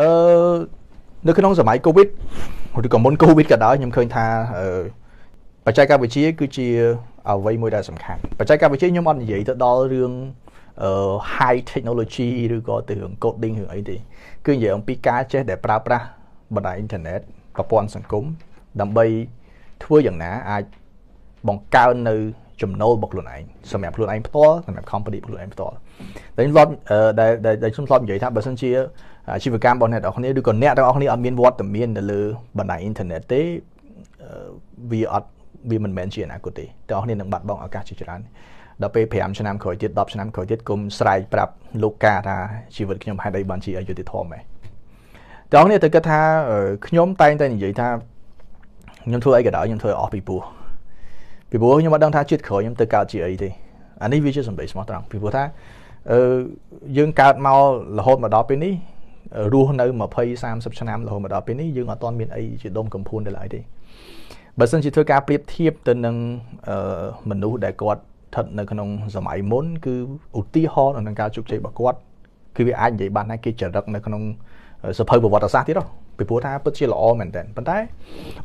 អឺនៅក្នុងសម័យកូវីដឬក៏មុនកូវីដក៏ដោយខ្ញុំឃើញថាបច្ចេកវិទ្យាគឺជា អ្វីមួយដែលសំខាន់បច្ចេកវិទ្យាខ្ញុំអត់និយាយទៅដល់រឿង high technology ឬក៏ទៅរឿង coding ឬអីទេគឺនិយាយអំពីការចេះដែលប្រើប្រាស់បណ្ដាញអ៊ីនធឺណិតប្រព័ន្ធសង្គមដើម្បី ធ្វើយ៉ាងណាអាចបង្កើននៅ ចំណូលរបស់ខ្លួនឯងសម្រាប់ខ្លួនឯងផ្ទាល់សម្រាប់ company ខ្លួនឯងផ្ទាល់តែខ្ញុំធ្លាប់ដែលខ្ញុំធ្លាប់និយាយថាបើសិនជាអាជីវកម្មរបស់អ្នកទាំងអស់គ្នាឬក៏អ្នកទាំងអស់គ្នាអត់មានវត្តមាននៅលើបណ្ដាញអ៊ីនធឺណិតទេវាអត់វាមិនមែនជាអនាគតទេទាំងអស់គ្នានឹងបាត់បង់ឱកាសជាច្រើនដល់ពេល5ឆ្នាំក្រោយទៀត10ឆ្នាំក្រោយទៀតគុំស្រែកប្រាប់លោកកាថាជីវិតខ្ញុំហេតុអីបានជាអយុត្តិធម៌ម៉េចទាំងអស់គ្នាទៅគិតថា ខ្ញុំតែងតែនិយាយថាខ្ញុំធ្វើអីក៏ដោយខ្ញុំធ្វើអស់ពីពោះពីព្រោះខ្ញុំអត់ដឹងថាជាតិក្រោយខ្ញុំទៅកើតជាអីទេអានេះវាជាសម្ដីស្មោះត្រង់ពីព្រោះថាអឺយើងកើតមករហូតមកដល់ពេលនេះរស់នៅ20 30ឆ្នាំរហូតមកដល់ពេលនេះយើងអត់ទាន់មានអីជាដុំកំភួនដល់ឡើយទេបើសិនជាធ្វើការប្រៀបធៀបទៅនឹងមនុស្សដែលគាត់ស្ថិតនៅក្នុងសម័យមុនគឺឧទាហរណ៍ក្នុងការជោគជ័យរបស់គាត់គឺវាអាចនិយាយបានថាគេចរិតនៅក្នុងសភៅប្រវត្តិសាស្ត្រទៀតហ៎ពីព្រោះថាពិតជាល្អមែនតើប៉ុន្តែ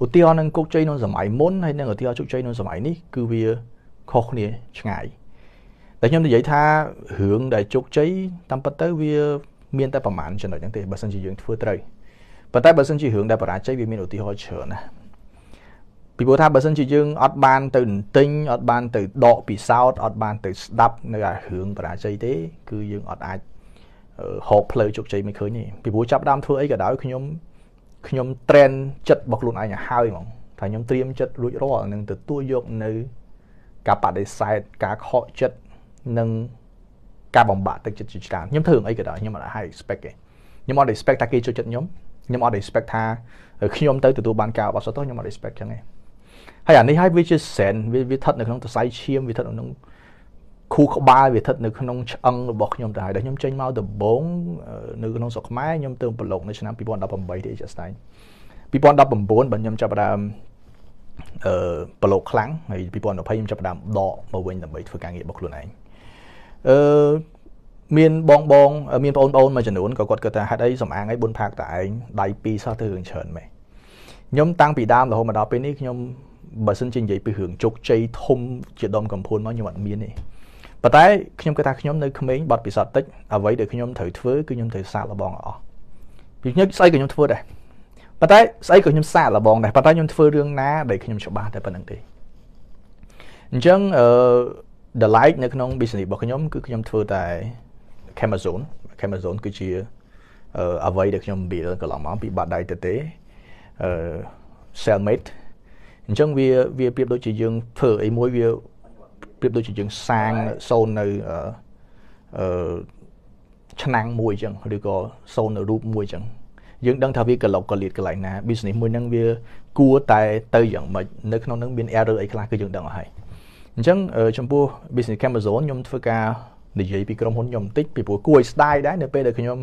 ឧទាហរណ៍នឹងជោគជ័យក្នុងសម័យមុនហើយនឹងឧទាហរណ៍ជោគជ័យក្នុងសម័យនេះគឺវាខុសគ្នាឆ្ងាយតែខ្ញុំនិយាយថារឿងដែលជោគជ័យតាមពិតទៅវាមានតែប្រមាណចំណុចហ្នឹងទេបើសិនជាយើងធ្វើត្រូវប៉ុន្តែបើសិនជារឿងដែលបរាជ័យវាមានឧទាហរណ៍ច្រើនណាស់ពីព្រោះថាបើសិនជាយើងអត់បានទៅទិញអត់បានទៅដកពិសោធន៍អត់បាន ទៅស្ដាប់នៅអារឿងបរាជ័យទេ គឺយើងអត់អាចហកផ្លូវជោគជ័យមិនឃើញទេពីព្រោះចាប់ដើមធ្វើអីក៏ដោយខ្ញុំខ្ញុំ trend ចិត្តរបស់ខ្លួនឯងឲ្យហើយហ្មងថាខ្ញុំត្រៀមចិត្តរួចរាល់នឹងទទួលយកនៅការបដិសេធការខកចិត្តនិងការបំបាក់ទឹកចិត្តជាច្រើនខ្ញុំធ្វើរឿងអីក៏ដោយខ្ញុំអត់ high expect ទេខ្ញុំអត់ expect ថាគេចូលចិត្តខ្ញុំខ្ញុំអត់ expect ថាខ្ញុំទៅទទួលបានការបត់សុទ្ធទៅខ្ញុំអត់ expect ចឹងទេហើយអានេះហើយវាជា sen វាវាស្ថិតនៅក្នុងទសៃឈាមវាស្ថិតនៅក្នុងខួរក្បាលវាស្ថិតនៅក្នុងឆ្អឹងរបស់ខ្ញុំទៅហើយដែលខ្ញុំចេញមកដំបូងនៅក្នុងស្រុកខ្មែរខ្ញុំទៅប្រឡូកនៅឆ្នាំ2018ទេជាក់ស្ដែង2019បើខ្ញុំចាប់ផ្ដើមអឺប្រឡូកខ្លាំងហើយ2020ខ្ញុំចាប់ផ្ដើមដកមកវិញដើម្បីធ្វើការងាររបស់ខ្លួនឯងអឺមានបងបងមានបងប្អូនមួយចំនួនក៏គាត់គិតថាហេតុអីសំអាងអីបុនផាកតឯងដៃពីរសោះទៅរឿងច្រើនមែនខ្ញុំ តាំងពីដើមរហូតមកដល់ពេលនេះខ្ញុំបើសិនជានិយាយពីរឿងជោគជ័យធំជាដុំកំភួនមកខ្ញុំអត់មានទេប៉ុន្តែខ្ញុំគិតថាខ្ញុំនៅក្មេងបត់ពិសោធន៍តិចអ្វីដែលខ្ញុំត្រូវធ្វើគឺខ្ញុំត្រូវសាកល្បងអស់ពីខ្ញុំស្អីក៏ខ្ញុំធ្វើដែរប៉ុន្តែស្អីក៏ខ្ញុំសាកល្បងដែរប៉ុន្តែខ្ញុំធ្វើរឿងណាដែលខ្ញុំច្បាស់តែប៉ុណ្្នឹងទេអញ្ចឹងអឺ the like នៅក្នុង business របស់ខ្ញុំគឺខ្ញុំធ្វើតែ Amazon Amazon គឺជាអ្វីដែលខ្ញុំ build កន្លងមកពីបាត់ដៃទៅទេអឺ cellmate អញ្ចឹងវាវាប្រៀបដូចជាយើងធ្វើអីមួយវាប្រៀបដូចជាយើងសាងសូននៅអឺឆ្នាំងមួយអញ្ចឹងឬក៏សូននៅរូបមួយអញ្ចឹងយើងដឹងថាវាកលុកកលៀតកន្លែងណា business មួយហ្នឹងវាគួរតែទៅយ៉ាងម៉េចនៅក្នុងហ្នឹងមាន error អីខ្លះគឺយើងដឹងអស់ហើយអញ្ចឹងចំពោះ business camp zone ខ្ញុំធ្វើការនិយាយពីក្រុមហ៊ុនខ្ញុំបន្តិចពីព្រោះគួរឲ្យស្ដាយដែរនៅពេលដែលខ្ញុំ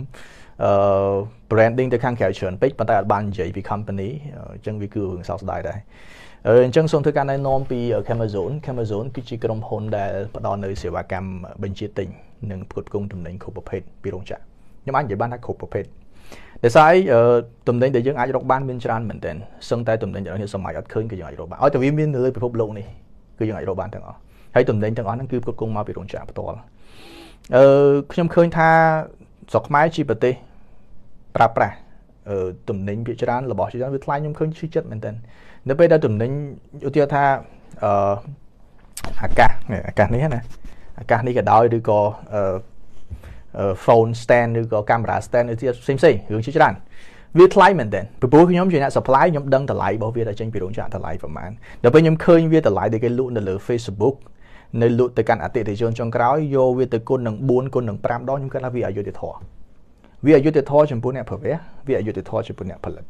អឺ branding ទៅខាងក្រៅច្រើនពេកប៉ុន្តែអត់បាននិយាយពី company អញ្ចឹងវាគឺរឿងសោកស្ដាយដែរអញ្ចឹងសូមធ្វើការណែនាំពី Amazon Amazon គឺជាក្រុមហ៊ុនដែលផ្ដល់នៅសេវាកម្មបញ្ជាទិញនិងផ្គត់ផ្គង់ទំនិញគ្រប់ប្រភេទពីរោងចក្រខ្ញុំអាចនិយាយបានថាគ្រប់ប្រភេទដោយសារទំនិញដែលយើងអាចរកបានមានច្រើនមែនទែនសឹងតែទំនិញដែលនេះសម័យអត់ឃើញក៏យើងអាចរកបានឲ្យតែវាមាននៅលើពិភពលោកនេះគឺយើងអាចរកបានទាំងអស់ហើយតំណែងទាំងអស់ហ្នឹងគឺគ្រប់គងមកពីរោងចក្រផ្ទាល់អឺខ្ញុំឃើញថាស្រុកខ្មែរជាប្រទេសប្រើប្រាស់អឺតំណែងភាគច្រើនរបស់ជាច្រើនវាថ្លៃខ្ញុំឃើញឈឺចិត្តមែនតើនៅពេលដែលតំណែងឧទាហរណ៍ថាអឺអាកាសអាកាសនេះណាអាកាសនេះក៏ដោយឬក៏អឺ phone stand ឬក៏ camera stand ឬទៀតផ្សេងផ្សេងរឿងជាច្រើនវាថ្លៃមែនតើពីព្រោះខ្ញុំជាអ្នក supply ខ្ញុំដឹងតម្លៃរបស់វាដែលចេញពីរោងចក្រតម្លៃប្រហែលដល់ពេលខ្ញុំឃើញវាតម្លៃដែលគេលក់នៅលើ Facebook នៅលក់ទៅកាន់អតិថិជនចុងក្រោយយកវាទៅគុណនឹង4គុណនឹង5ដងខ្ញុំគិតថាវាអយុត្តិធម៌វាអយុត្តិធម៌ចំពោះអ្នកប្រវេសវាអយុត្តិធម៌ចំពោះអ្នកផលិត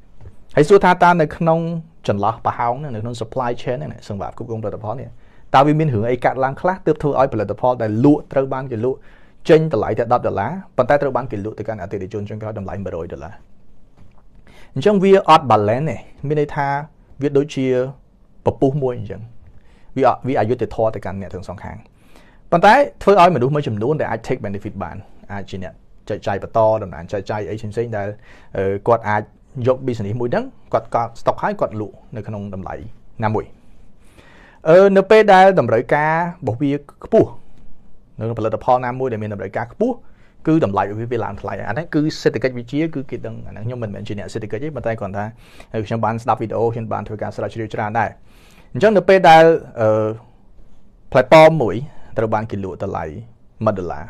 ហើយសួរថាតើនៅក្នុងចន្លោះប្រហោងនៅក្នុង supply chain ហ្នឹងសម្រាប់គ្រប់គ្រងផលិតផលនេះតើវាមានរឿងអីកាត់ឡើងខ្លះទើបធ្វើឲ្យផលិតផលដែលលក់ត្រូវបានគេលក់ចេញតម្លៃតែ10ដុល្លារប៉ុន្តែត្រូវបានគេលក់ទៅកាន់អតិថិជនចុងក្រោយតម្លៃ100ដុល្លារអញ្ចឹងវាអត់ balance ទេមានន័យថាវាដូចជាពពុះមួយអញ្ចឹងវាវាអយុត្តិធម៌ទៅកាន់អ្នកទាំងសងខាងប៉ុន្តែ ធ្វើឲ្យមនុស្សមួយចំនួនដែលអាច take benefit បានអាចជាអ្នកចែកចាយបន្តដំណានចែកចាយអីផ្សេងៗដែលគាត់អាចយក business មួយហ្នឹងគាត់គាត់ stock ហើយគាត់លក់នៅក្នុងតម្លៃណាមួយអឺនៅពេលដែលតម្រូវការរបស់វាខ្ពស់នៅក្នុងផលិតផលណាមួយដែលមានតម្រូវការខ្ពស់គឺតម្លៃរបស់វាវាឡើងថ្លៃអានេះគឺសេដ្ឋកិច្ចវិជា គឺគេដឹងអានេះខ្ញុំមិនមែនជាអ្នកសេដ្ឋកិច្ចទេប៉ុន្តែគ្រាន់តែខ្ញុំបានស្ដាប់វីដេអូខ្ញុំបានធ្វើការស្រាវជ្រាវច្រើនដែរអញ្ចឹងនៅពេលដែលអឺ platform មួយត្រូវបានគេលក់តម្លៃ1ដុល្លារ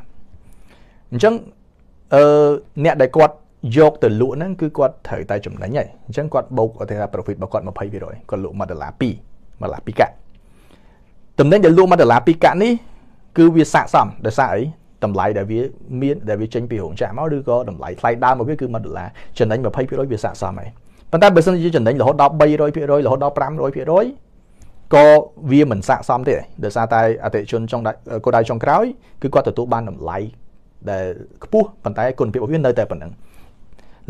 អញ្ចឹងអឺអ្នកដែលគាត់យកទៅលក់ហ្នឹងគឺគាត់ត្រូវតែចំណេញហើយអញ្ចឹងគាត់បូកឧទាហរណ៍ profit របស់គាត់20%គាត់លក់1ដុល្លារ2 1ដុល្លារ2កាក់តំណែងដែលលក់1ដុល្លារ2កាក់នេះគឺវាស័កសមដោយសារអីតម្លៃដែលវាមានដែលវាចេញពីរោងចក្រមកឬក៏តម្លៃថ្លៃដើមរបស់វាគឺ1ដុល្លារចំណេញ20%វាស័ក្តិសមហើយប៉ុន្តែបើសិនជាចំណេញរហូតដល់300%រហូតដល់500%ក៏វាមិនស័ក្តិសមទេដោយសារតែអតិជនចុងគោលដៅចុងក្រោយគឺគាត់ទទួលបានតម្លៃដែលខ្ពស់ប៉ុន្តែគុណភាពរបស់វានៅតែប៉ុណ្្នឹង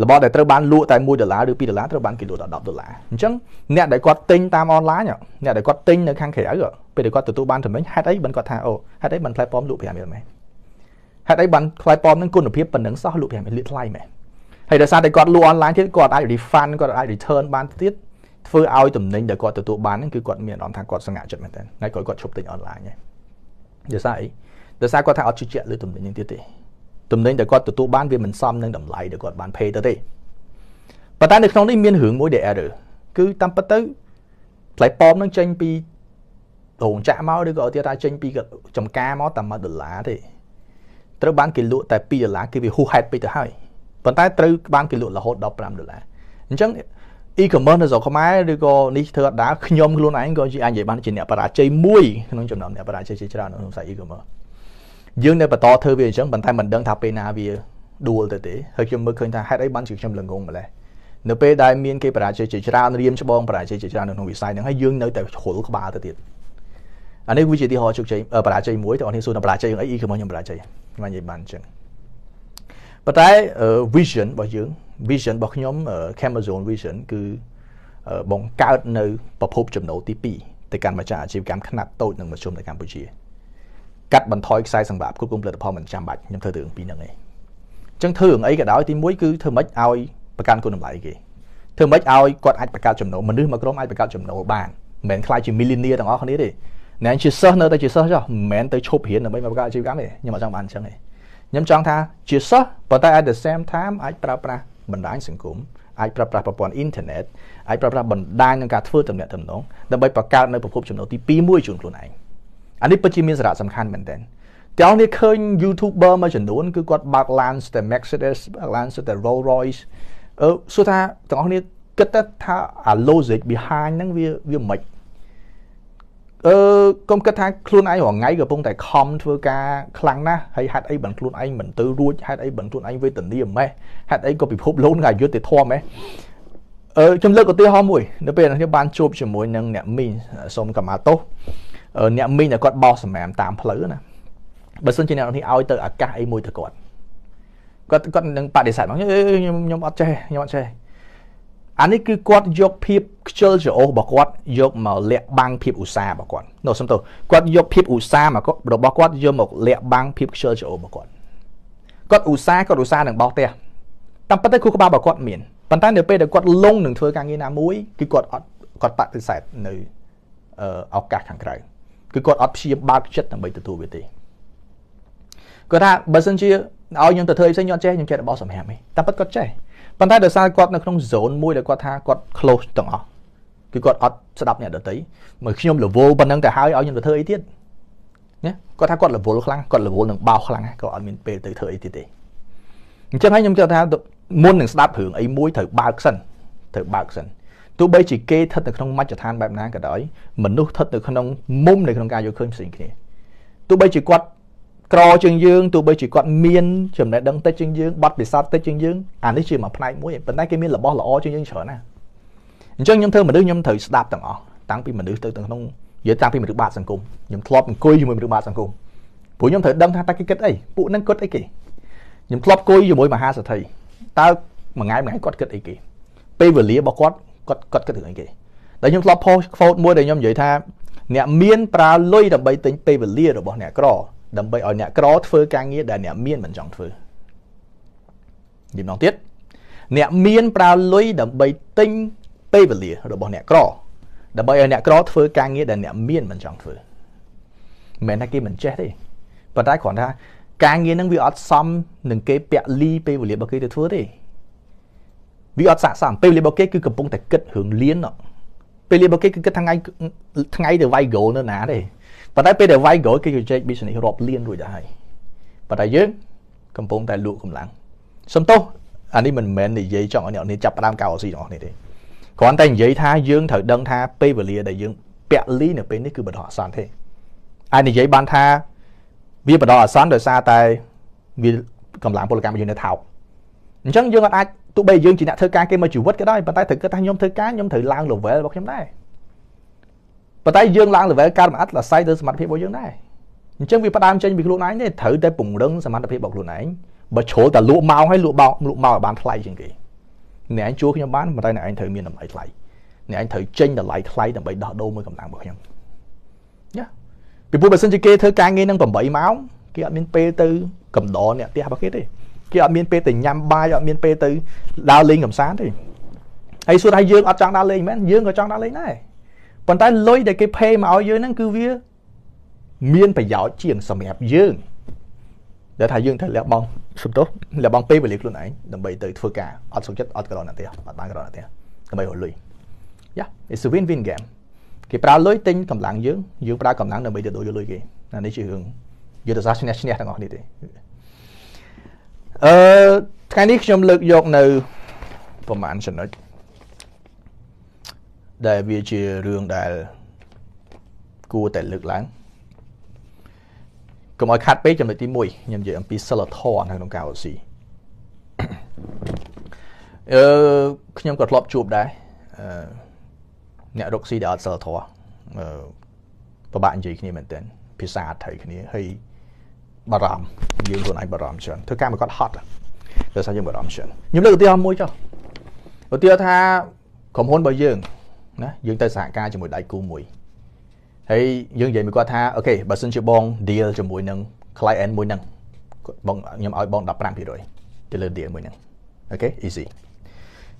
របស់ដែលត្រូវបានលក់តែ1ដុល្លារឬ2ដុល្លារត្រូវបានគេលក់ដល់10ដុល្លារអញ្ចឹងអ្នកដែលគាត់ទិញតាមអនឡាញអ្នកដែលគាត់ទិញនៅខាងក្រៅពេលដែលគាត់ទទួលបានចំណេញហេតុអីបានគាត់ថាអូហេតុអីបានផ្លែប៉ោមលក់5រៀលម៉េចហេតុអីបានថ្លៃប៉មនឹងគុណភាពប៉ុណ្ណឹងសោះលក់5លាថ្លៃមែនហើយដោយសារតែគាត់លក់អនឡាញទៀតគាត់អាច refund គាត់អាច return បានទៀតធ្វើឲ្យទំនិញដែលគាត់ទទួលបានហ្នឹងគឺគាត់មានអារម្មណ៍ថាគាត់សង្ហាចិត្តមែនតើថ្ងៃក្រោយគាត់ឈប់ទិញអនឡាញហើយដោយសារអីដោយសារគាត់ថាអត់ជឿជាក់លើទំនិញហ្នឹងទៀតទេទំនិញដែលគាត់ទទួលបានវាមិនសមនឹងតម្លៃដែលគាត់បាន pay ទៅទេប៉ុន្តែនៅក្នុងនេះមានរឿងមួយដែល error គឺតាមពិតទៅថ្លៃប៉មនឹងចេញពីរោងចក្រមកឬក៏ឧទាហរណ៍ចេញពីចំការមកតាម1ដុល្លារទេត្រូវបានគេលក់តែ2ដុល្លារគឺវាហួសហេតុពេកទៅហើយប៉ុន្តែត្រូវបានគេលក់រហូតដល់5ដុល្លារអញ្ចឹង e-commerce នៅស្រុកខ្មែរឬក៏នេះធ្វើអត់ដាខ្ញុំខ្លួនឯងក៏ជាអាចនិយាយបានជាអ្នកបរាជ័យមួយក្នុងចំណោមអ្នកបរាជ័យជាច្រើនក្នុងខ្សែ e-commerce យើងនៅបន្តធ្វើវាអញ្ចឹងប៉ុន្តែមិនដឹងថាពេលណាវាដួលទៅទេហើយខ្ញុំមើលឃើញថាហេតុអីបានជាខ្ញុំល្ងងម្ល៉េះនៅពេលដែលមានគេបរាជ័យជាច្រើនរៀមច្បងបរាជ័យជាច្រើននៅក្នុងវិស័យហ្នឹងហើយយើងនៅតែហុលក្បាលទៅទៀតអានេះវាជាទីហោជោគជ័យបរាជ័យមួយតើអនឡាញសួរថាបរាជ័យអីគឺមកខ្ញុំបរាជ័យខ្មែរនិយាយបានអញ្ចឹងប៉ុន្តែ vision របស់យើង vision របស់ខ្ញុំ Amazon vision គឺបង្កើតនៅប្រភពចំណូលទី2ទៅកាន់ម្ចាស់អាជីវកម្មខ្នាតតូចនិងមធ្យមនៅកម្ពុជា កាត់បន្ថយខ្សែសង្វាក់គ្រប់គ្រងផលិតផលមិនចាំបាច់ខ្ញុំធ្វើរឿងពីរហ្នឹងឯងអញ្ចឹងធ្វើរឿងអីក៏ដោយទី1គឺធ្វើម៉េចឲ្យប្រកាន់គុណតម្លៃគេធ្វើម៉េចឲ្យគាត់អាចបង្កើតចំណូលមនុស្សមួយក្រុមអាចបង្កើតចំណូលបានមិនមែនខ្លាចជាមីលីនីទាំងអស់គ្នាទេណែជាសិស្សនៅតែជាសិស្សចុះមិនមែនទៅឈប់រៀនដើម្បីមកបង្កើតអាជីវកម្មទេខ្ញុំអត់ចង់បានអញ្ចឹងទេខ្ញុំចង់ថា ជាសិស្សប៉ុន្តែ at the same time អាចប្រើប្រាស់បណ្ដាញសង្គមអាចប្រើប្រាស់ប្រព័ន្ធអ៊ីនធឺណិតអាចប្រើប្រាស់បណ្ដាញក្នុងការធ្វើទំនាក់ទំនងដើម្បីបង្កើតនៅប្រភពចំណូលទី2មួយជូនខ្លួនឯងអានេះពិតជាមានសារៈសំខាន់មែនទែនទាំងនេះឃើញ YouTuber មួយចំនួនគឺគាត់បើកឡានស្ទើ Mercedes ឡានស្ទើ Rolls Royce អឺសួរថាទាំងអស់គ្នាគិតថាអា logic behind ហ្នឹងវាវាមិនខ្មិចអឺកុំគិតថាខ្លួនឯងរងថ្ងៃកំពុងតែខំធ្វើការខ្លាំងណាស់ហើយហេតុអីបានខ្លួនឯងមិនទៅរួចហេតុអីបានខ្លួនឯងវេទនាម៉េះហេតុអីក៏ពិភពលោកនឹងអយុត្តិធម៌ម៉េះអឺខ្ញុំលើកឧទាហរណ៍មួយ នៅពេលខ្ញុំបានជួបជាមួយនឹងអ្នកមីងសូមកម្មាទោសអ្នកមីងគាត់បោសសម្រាមតាមផ្លូវណាបើសិនជាអ្នកនេះឲ្យទៅអាកាសអីមួយទៅគាត់គាត់គាត់នឹងបដិសេធមកខ្ញុំខ្ញុំអត់ចេះខ្ញុំអត់ចេះអានេះគឺគាត់យកភាពខ្ជិលច្រអូសរបស់គាត់យកមកលាក់បាំងភាពឧស្សាហ៍របស់គាត់នោះសំទោសគាត់យកភាពឧស្សាហ៍មករបស់គាត់យកមកលាក់បាំងភាពខ្ជិលច្រអូសរបស់គាត់គាត់ឧស្សាហ៍គាត់ឧស្សាហ៍នឹងបោកផ្ទះតាមពិតទៅគូក្បាលរបស់គាត់មានប៉ុន្តែនៅពេលដែលគាត់លងនឹងធ្វើការងារណាមួយគឺគាត់អត់គាត់បដិសេធនៅឱកាសខាងក្រៅគឺគាត់អត់ព្យាបាលចិត្តដើម្បីទទួលវាទេគាត់ថាបើសិនជាឲ្យខ្ញុំទៅធ្វើអីផ្សេងខ្ញុំអត់ចេះខ្ញុំចេះរបស់សម្រាប់ហីតាមពិតគាត់ចេះប៉ុន្តែដោយសារគាត់នៅក្នុង zone មួយដែលគាត់ថាគាត់ close ទាំងអស់គឺគាត់អត់ស្ដាប់អ្នកដទៃមើលខ្ញុំ level ប៉ុណ្ណឹងទៅហើយឲ្យខ្ញុំទៅធ្វើអីទៀតណាគាត់ថាគាត់ level ខ្លាំងគាត់ level នឹងបោសខ្លាំងគាត់អត់មានពេលទៅធ្វើអីទៀតទេអញ្ចឹងហើយខ្ញុំគិតថាមុននឹងស្ដាប់រឿងអីមួយត្រូវបើកសិនត្រូវបើកសិនទោះបីជាគេស្ថិតនៅក្នុងមជ្ឈដ្ឋានបែបណាក៏ដោយមនុស្សស្ថិតនៅក្នុងមុំនៃក្នុងការយកឃើញផ្សេងគ្នាទោះបីជាគាត់ក្រជាងយើងទោះបីជាគាត់មានចំណេះដឹងតិចជាងយើងបទពិសោធន៍តិចជាងយើងអានេះជាមួយផ្នែកមួយប៉ុន្តែគេមានរបស់ល្អជាងយើងច្រើនណាស់អញ្ចឹងខ្ញុំធ្វើមនុស្សខ្ញុំត្រូវស្ដាប់ទាំងអស់តាំងពីមនុស្សទៅទាំងក្នុងនិយាយតាំងពីមនុស្សបាតសង្គមខ្ញុំធ្លាប់អង្គុយជាមួយមនុស្សបាតសង្គមព្រោះខ្ញុំត្រូវដឹងថាតើគេគិតអីពួកហ្នឹងគិតអីគេខ្ញុំធ្លាប់អង្គុយជាមួយមហាសទ្ធិតើមួយថ្ងៃមួយថ្ងៃគាត់គិតអីគេពេលវេលារបស់គាត់គាត់គាត់គិតរឿងអីគេដែលខ្ញុំធ្លាប់ផុស quote មួយដែលខ្ញុំនិយាយថា អ្នកមានប្រើលុយដើម្បីទិញពេលវេលារបស់អ្នកក្រដើម្បីឲ្យអ្នកក្រធ្វើការងារដែលអ្នកមានមិនចង់ធ្វើនិយាយម្ដងទៀតអ្នកមានប្រើលុយដើម្បីទិញពេលវេលារបស់អ្នកក្រ ដើម្បីឲ្យអ្នកក្រធ្វើការងារដែលអ្នកមានមិនចង់ធ្វើមិនមែនថាគេមិនចេះទេប៉ុន្តែគ្រាន់ថាការងារហ្នឹងវាអត់សមនឹងគេពាក់លីពេលវេលារបស់គេទៅធ្វើទេវាអត់ស័ក្តិសមពេលវេលារបស់គេគឺកំពុងតែគិតរឿងលៀនពេលវេលារបស់គេគឺគិតថ្ងៃថ្ងៃទៅវាយហ្គោលនៅណាទេប៉ុន្តែពេលដែលវាយ goal គេជជែក business រាប់លានរួចទៅហើយប៉ុន្តែយើងកំពុងតែលក់កម្លាំងសំទោសអានេះមិនមែននិយាយចង់ឲ្យអ្នកនេះចាប់ផ្ដើមកៅអស៊ីរបស់នេះទេគ្រាន់តែនិយាយថាយើងត្រូវដឹងថាពេលវេលាដែលយើងពាក់លីនៅពេលនេះគឺបណ្ដោះអាសន្នទេអាចនិយាយបានថាវាបណ្ដោះអាសន្នដោយសារតែវាកម្លាំងពលកម្មយើងនៅថោកអញ្ចឹងយើងអាចទោះបីយើងជាអ្នកធ្វើការគេមកជីវិតក៏ដោយប៉ុន្តែត្រូវគិតថាខ្ញុំធ្វើការខ្ញុំត្រូវឡើង level របស់ខ្ញុំដែរប៉ុន្តែយើងឡើង level ការអាត់អាស្រ័យទៅសមត្ថភាពរបស់យើងដែរអញ្ចឹងវាផ្ដើមចេញពីខ្លួនឯងទេត្រូវតែពង្រឹងសមត្ថភាពរបស់ខ្លួនឯងបើជ្រុលតែលក់ម៉ោងហើយលក់បោកលក់ម៉ោងឲ្យបានថ្លៃជាងគេអ្នកឯងជួខ្ញុំបានប៉ុន្តែអ្នកឯងត្រូវមានតម្លៃថ្លៃអ្នកឯងត្រូវចេញតម្លៃថ្លៃដើម្បីដោះដូរមួយកម្លាំងរបស់ខ្ញុំចាពីព្រោះបើសិនជាគេធ្វើការងារនឹង8ម៉ោងគេអត់មានពេលទៅកំដរអ្នកផ្ទះរបស់គេទេគេអត់មានពេលទៅញ៉ាំបាយអត់មានពេលទៅដើរលេងកម្សាន្តទេហើយសួរថាយើងអត់ចង់ដើរលេងមែនយើងក៏ចង់ដើរលេងដែរប៉ុន្តែលុយដែលគេ pay មកឲ្យយើងហ្នឹងគឺវាមានប្រយោជន៍ជាង សម្រាប់យើងដែលថាយើងត្រូវលះបង់សំទោសលះបង់ពេលវេលាខ្លួនឯងដើម្បីទៅ ធ្វើការអត់សុខចិត្តអត់ក្រណាត់ទេអត់បានក្រណាត់ទេដើម្បីរលុយយ៉ា it's a win win game គេប្រើលុយទិញកម្លាំងយើងយើងប្រើកម្លាំងដើម្បីទទួលយកលុយគេណានេះជារឿងយុទ្ធសាស្ត្រឈ្នះឈ្នះទាំងអស់នេះទេអឺថ្ងៃនេះខ្ញុំលើកយកនៅប្រហែលចំណុចដែលវាជារឿងដែលគួរតែលើកឡើងកុំឲ្យខាត់ពេកចំណុចទី1ខ្ញុំនិយាយអំពីសិលធម៌នៅក្នុងការរកស៊ីអឺខ្ញុំក៏ធ្លាប់ជួបដែរអឺអ្នករកស៊ីដែលអត់សិលធម៌អឺពិបាកនិយាយគ្នាមែនទែនភាសាអត់ត្រូវគ្នាហើយបារម្ភយើងខ្លួនឯងបារម្ភច្រើនធ្វើការមកគាត់ហត់ដោយសារយើងបារម្ភច្រើនខ្ញុំលើកឧទាហរណ៍មួយចុះឧទាហរណ៍ថាក្រុមហ៊ុនរបស់យើងណាយើងទៅសហការជាមួយដៃគូមួយហើយយើងនិយាយមួយគាត់ថាអូខេបើសិនជាបង deal ជាមួយនឹង client មួយហ្នឹងបងខ្ញុំឲ្យបង15%ទៅលើ deal មួយហ្នឹងអូខេ easy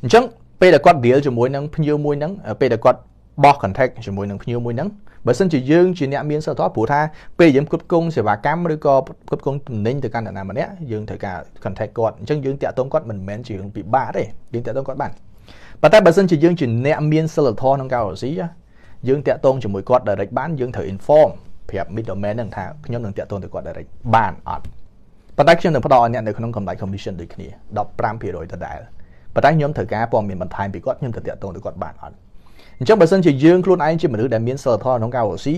អញ្ចឹងពេលដែលគាត់ deal ជាមួយនឹងភ្ញៀវមួយហ្នឹងពេលដែលគាត់បោះ contact ជាមួយនឹងភ្ញៀវមួយហ្នឹងបើសិនជាយើងជាអ្នកមានសិលធម៌ព្រោះថាពេលយើងគ្រប់គងសេវាកម្មឬក៏គ្រប់គងទំនិញទៅកាន់អ្នកណាម្នាក់យើងត្រូវការ contact គាត់អញ្ចឹងយើងតាក់ទងគាត់មិនមែនជារឿងពិបាកទេយើងតាក់ទងគាត់បានប៉ុន្តែបើសិនជាយើងជាអ្នកមានសិលធម៌ក្នុងការរកស៊ីយើងតាក់ទងជាមួយគាត់ direct បានយើងត្រូវ inform ប្រាប់ middleman នឹងថាខ្ញុំនឹងតាក់ទងទៅគាត់ direct បានអត់ប៉ុន្តែខ្ញុំនឹងផ្ដល់ឲ្យអ្នកនៅក្នុងកម្ដៃ commission ដូចគ្នា15%ដដែលប៉ុន្តែខ្ញុំត្រូវការព័ត៌មានបន្ថែមពីគាត់ខ្ញុំទៅតាក់ទងទៅគាត់បានអត់អញ្ចឹងបើសិនជាយើងខ្លួនឯងជាមនុស្សដែលមានសិលធម៌ក្នុងការរកស៊ី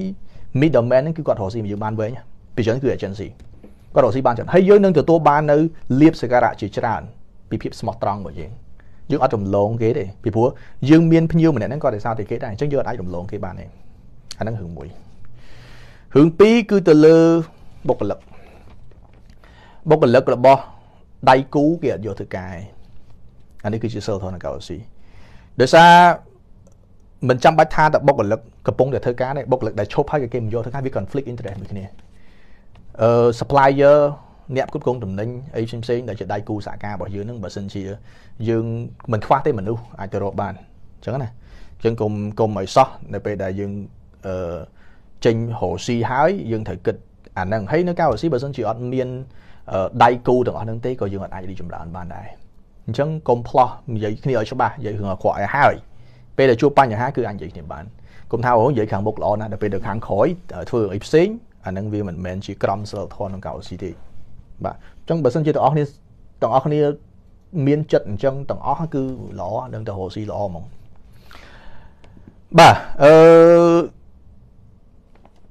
middleman ហ្នឹងគឺគាត់រកស៊ីយើងបានវែងពីចឹងគឺ agency គាត់រកស៊ីបានច្រើនហើយយើងនឹងទទួលបាននៅលៀបសការៈជាច្រើនពីភាពស្មោះត្រង់របស់យើងយើងអត់រំលងគេទេពីព្រោះយើងមានភ្ញៀវម្នាក់ហ្នឹងគាត់តែសារតែគេដែរអញ្ចឹងយើងអាចរំលងគេបានទេអាហ្នឹងរឿងមួយរឿងពីរគឺទៅលើបុគ្គលិកបុគ្គលិករបស់ដៃគូគេអត់យកធ្វើការឯងអានេះគឺជាសិលធម៌នៃកោស៊ីដោយសារមិនចាំបាច់ថាតែបុគ្គលិកកំពុងតែធ្វើការទេបុគ្គលិកដែលឈប់ហើយគេមិនយកធ្វើការវា conflict interest មួយគ្នាអឺ supplier អ្នកគ្រប់គ្រងតំណែងអីផ្សេងៗដែលជាដៃគូសហការរបស់យើងហ្នឹងបើសិនជាយើងមិនខ្វះទេមនុស្សអាចទៅរកបានអញ្ចឹងណាអញ្ចឹងកុំកុំឲ្យសោះនៅពេលដែលយើងអឺចេញរោស៊ីហើយយើងត្រូវគិតអាហ្នឹងហើយនៅកៅរោស៊ីបើសិនជាអត់មានដៃគូទាំងអស់ហ្នឹងទេក៏យើងអាចរីចម្រើនបានដែរអញ្ចឹងកុំផ្លោះនិយាយគ្នាឲ្យច្បាស់និយាយរឿងឲ្យខ្វក់ឲ្យហើយពេលដែលជួបបញ្ហាគឺអាចនិយាយគ្នាបានកុំថាអូនិយាយខាងមុខល្អណាស់ដល់ពេលទៅខាងក្រោយធ្វើអីផ្សេងអាហ្នឹងវាមិនមែនជាក្រមសីលធម៌ក្នុងកៅរោស៊ីទេបាទអញ្ចឹងបើសិនជាទាំងអស់គ្នាទាំងអស់គ្នា មានចិត្តអញ្ចឹងទាំងអស់គឺល្អនឹងទៅរកស៊ីល្អហ្មងបាទអឺ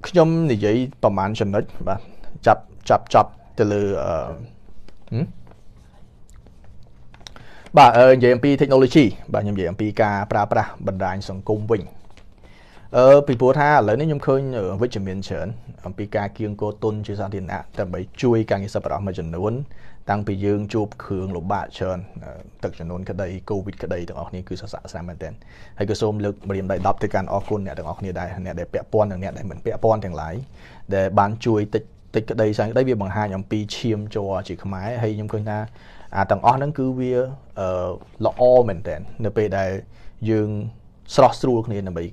ខ្ញុំនិយាយប្រហែលចំណុចបាទចាប់ចាប់ចាប់ទៅលើអឺបាទនិយាយអំពី technology បាទខ្ញុំនិយាយអំពីការប្រើប្រាស់បណ្ដាញសង្គមវិញអឺពីព្រោះថាឥឡូវនេះខ្ញុំឃើញវិជ្ជមានច្រើនអំពីការគៀងគោទុនជាសាធារណៈដើម្បីជួយការងារសប្បុរសមួយចំនួនតាំងពីយើងជួបគ្រឿងលំបាកច្រើនទឹកចំនួនក្តីកូវីដក្តីទាំងអស់គ្នាគឺសស័កស្រាមែនទែនហើយក៏សូមលើកម្រាមដៃ10ទៅកាន់អរគុណអ្នកទាំងអស់គ្នាដែរអ្នកដែលពាក់ព័ន្ធនិងអ្នកដែលមិនពាក់ព័ន្ធទាំងឡាយដែលបានជួយតិចតិចក្តីសានក្តីវាបង្ហាញអំពីឈាមជ័រជាខ្មែរហើយខ្ញុំឃើញថាអាទាំងអស់ហ្នឹងគឺវាល្អមែនទែននៅពេលដែលយើងស្រស់ស្រួលគ្នាដើម្បី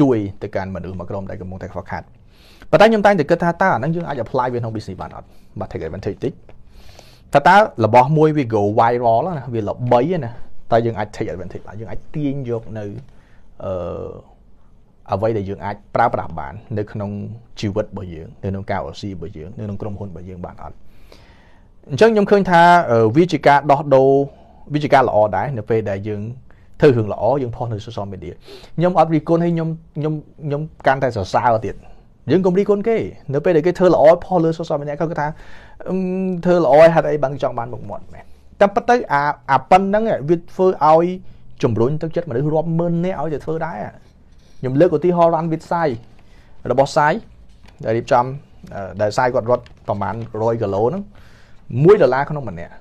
ជួយទៅកាន់មនុស្សមួយក្រុមដែលកំពុងតែខ្វះខាតប៉ុន្តែខ្ញុំតែងតែគិតថាតើអាហ្នឹងយើងអាច apply វាក្នុង business បានអត់បាទ take advantage តិចថាតើរបស់មួយវា go viral ណាវាល្បីណាតើយើងអាច take advantage បានយើងអាចទាញយកនៅអឺអ្វីដែលយើងអាចប្រើប្រាស់បាន នៅក្នុងជីវិតរបស់យើង នៅក្នុងការអសីរបស់យើងនៅក្នុងក្រុមហ៊ុនរបស់យើងបានអត់អញ្ចឹងខ្ញុំឃើញថាវាជាការដោះដូរវាជាការល្អដែរនៅពេលដែលយើងធ្វើរឿងល្អយើងផុសនៅ social media ខ្ញុំអត់រីគុណហើយខ្ញុំខ្ញុំខ្ញុំកាន់តែសរសើរទៀតយើងកុំរីគុណគេ នៅពេលដែលគេធ្វើល្អផុសលើ social media គាត់ថាធ្វើល្អហេតុអីបានចង់បានមុខមាត់មែនតែប៉ុន្តែអាអាប៉ុណ្្នឹងវាធ្វើឲ្យជំរុញទឹកចិត្តមនុស្សរាប់ម៉ឺននាក់ឲ្យទៅធ្វើដែរខ្ញុំលើកឧទាហរណ៍ Run with Sai របស់ Sai ដែលរៀបចំដែល Sai គាត់រត់ប្រហែល100គីឡូហ្នឹង1ដុល្លារក្នុងម្នាក់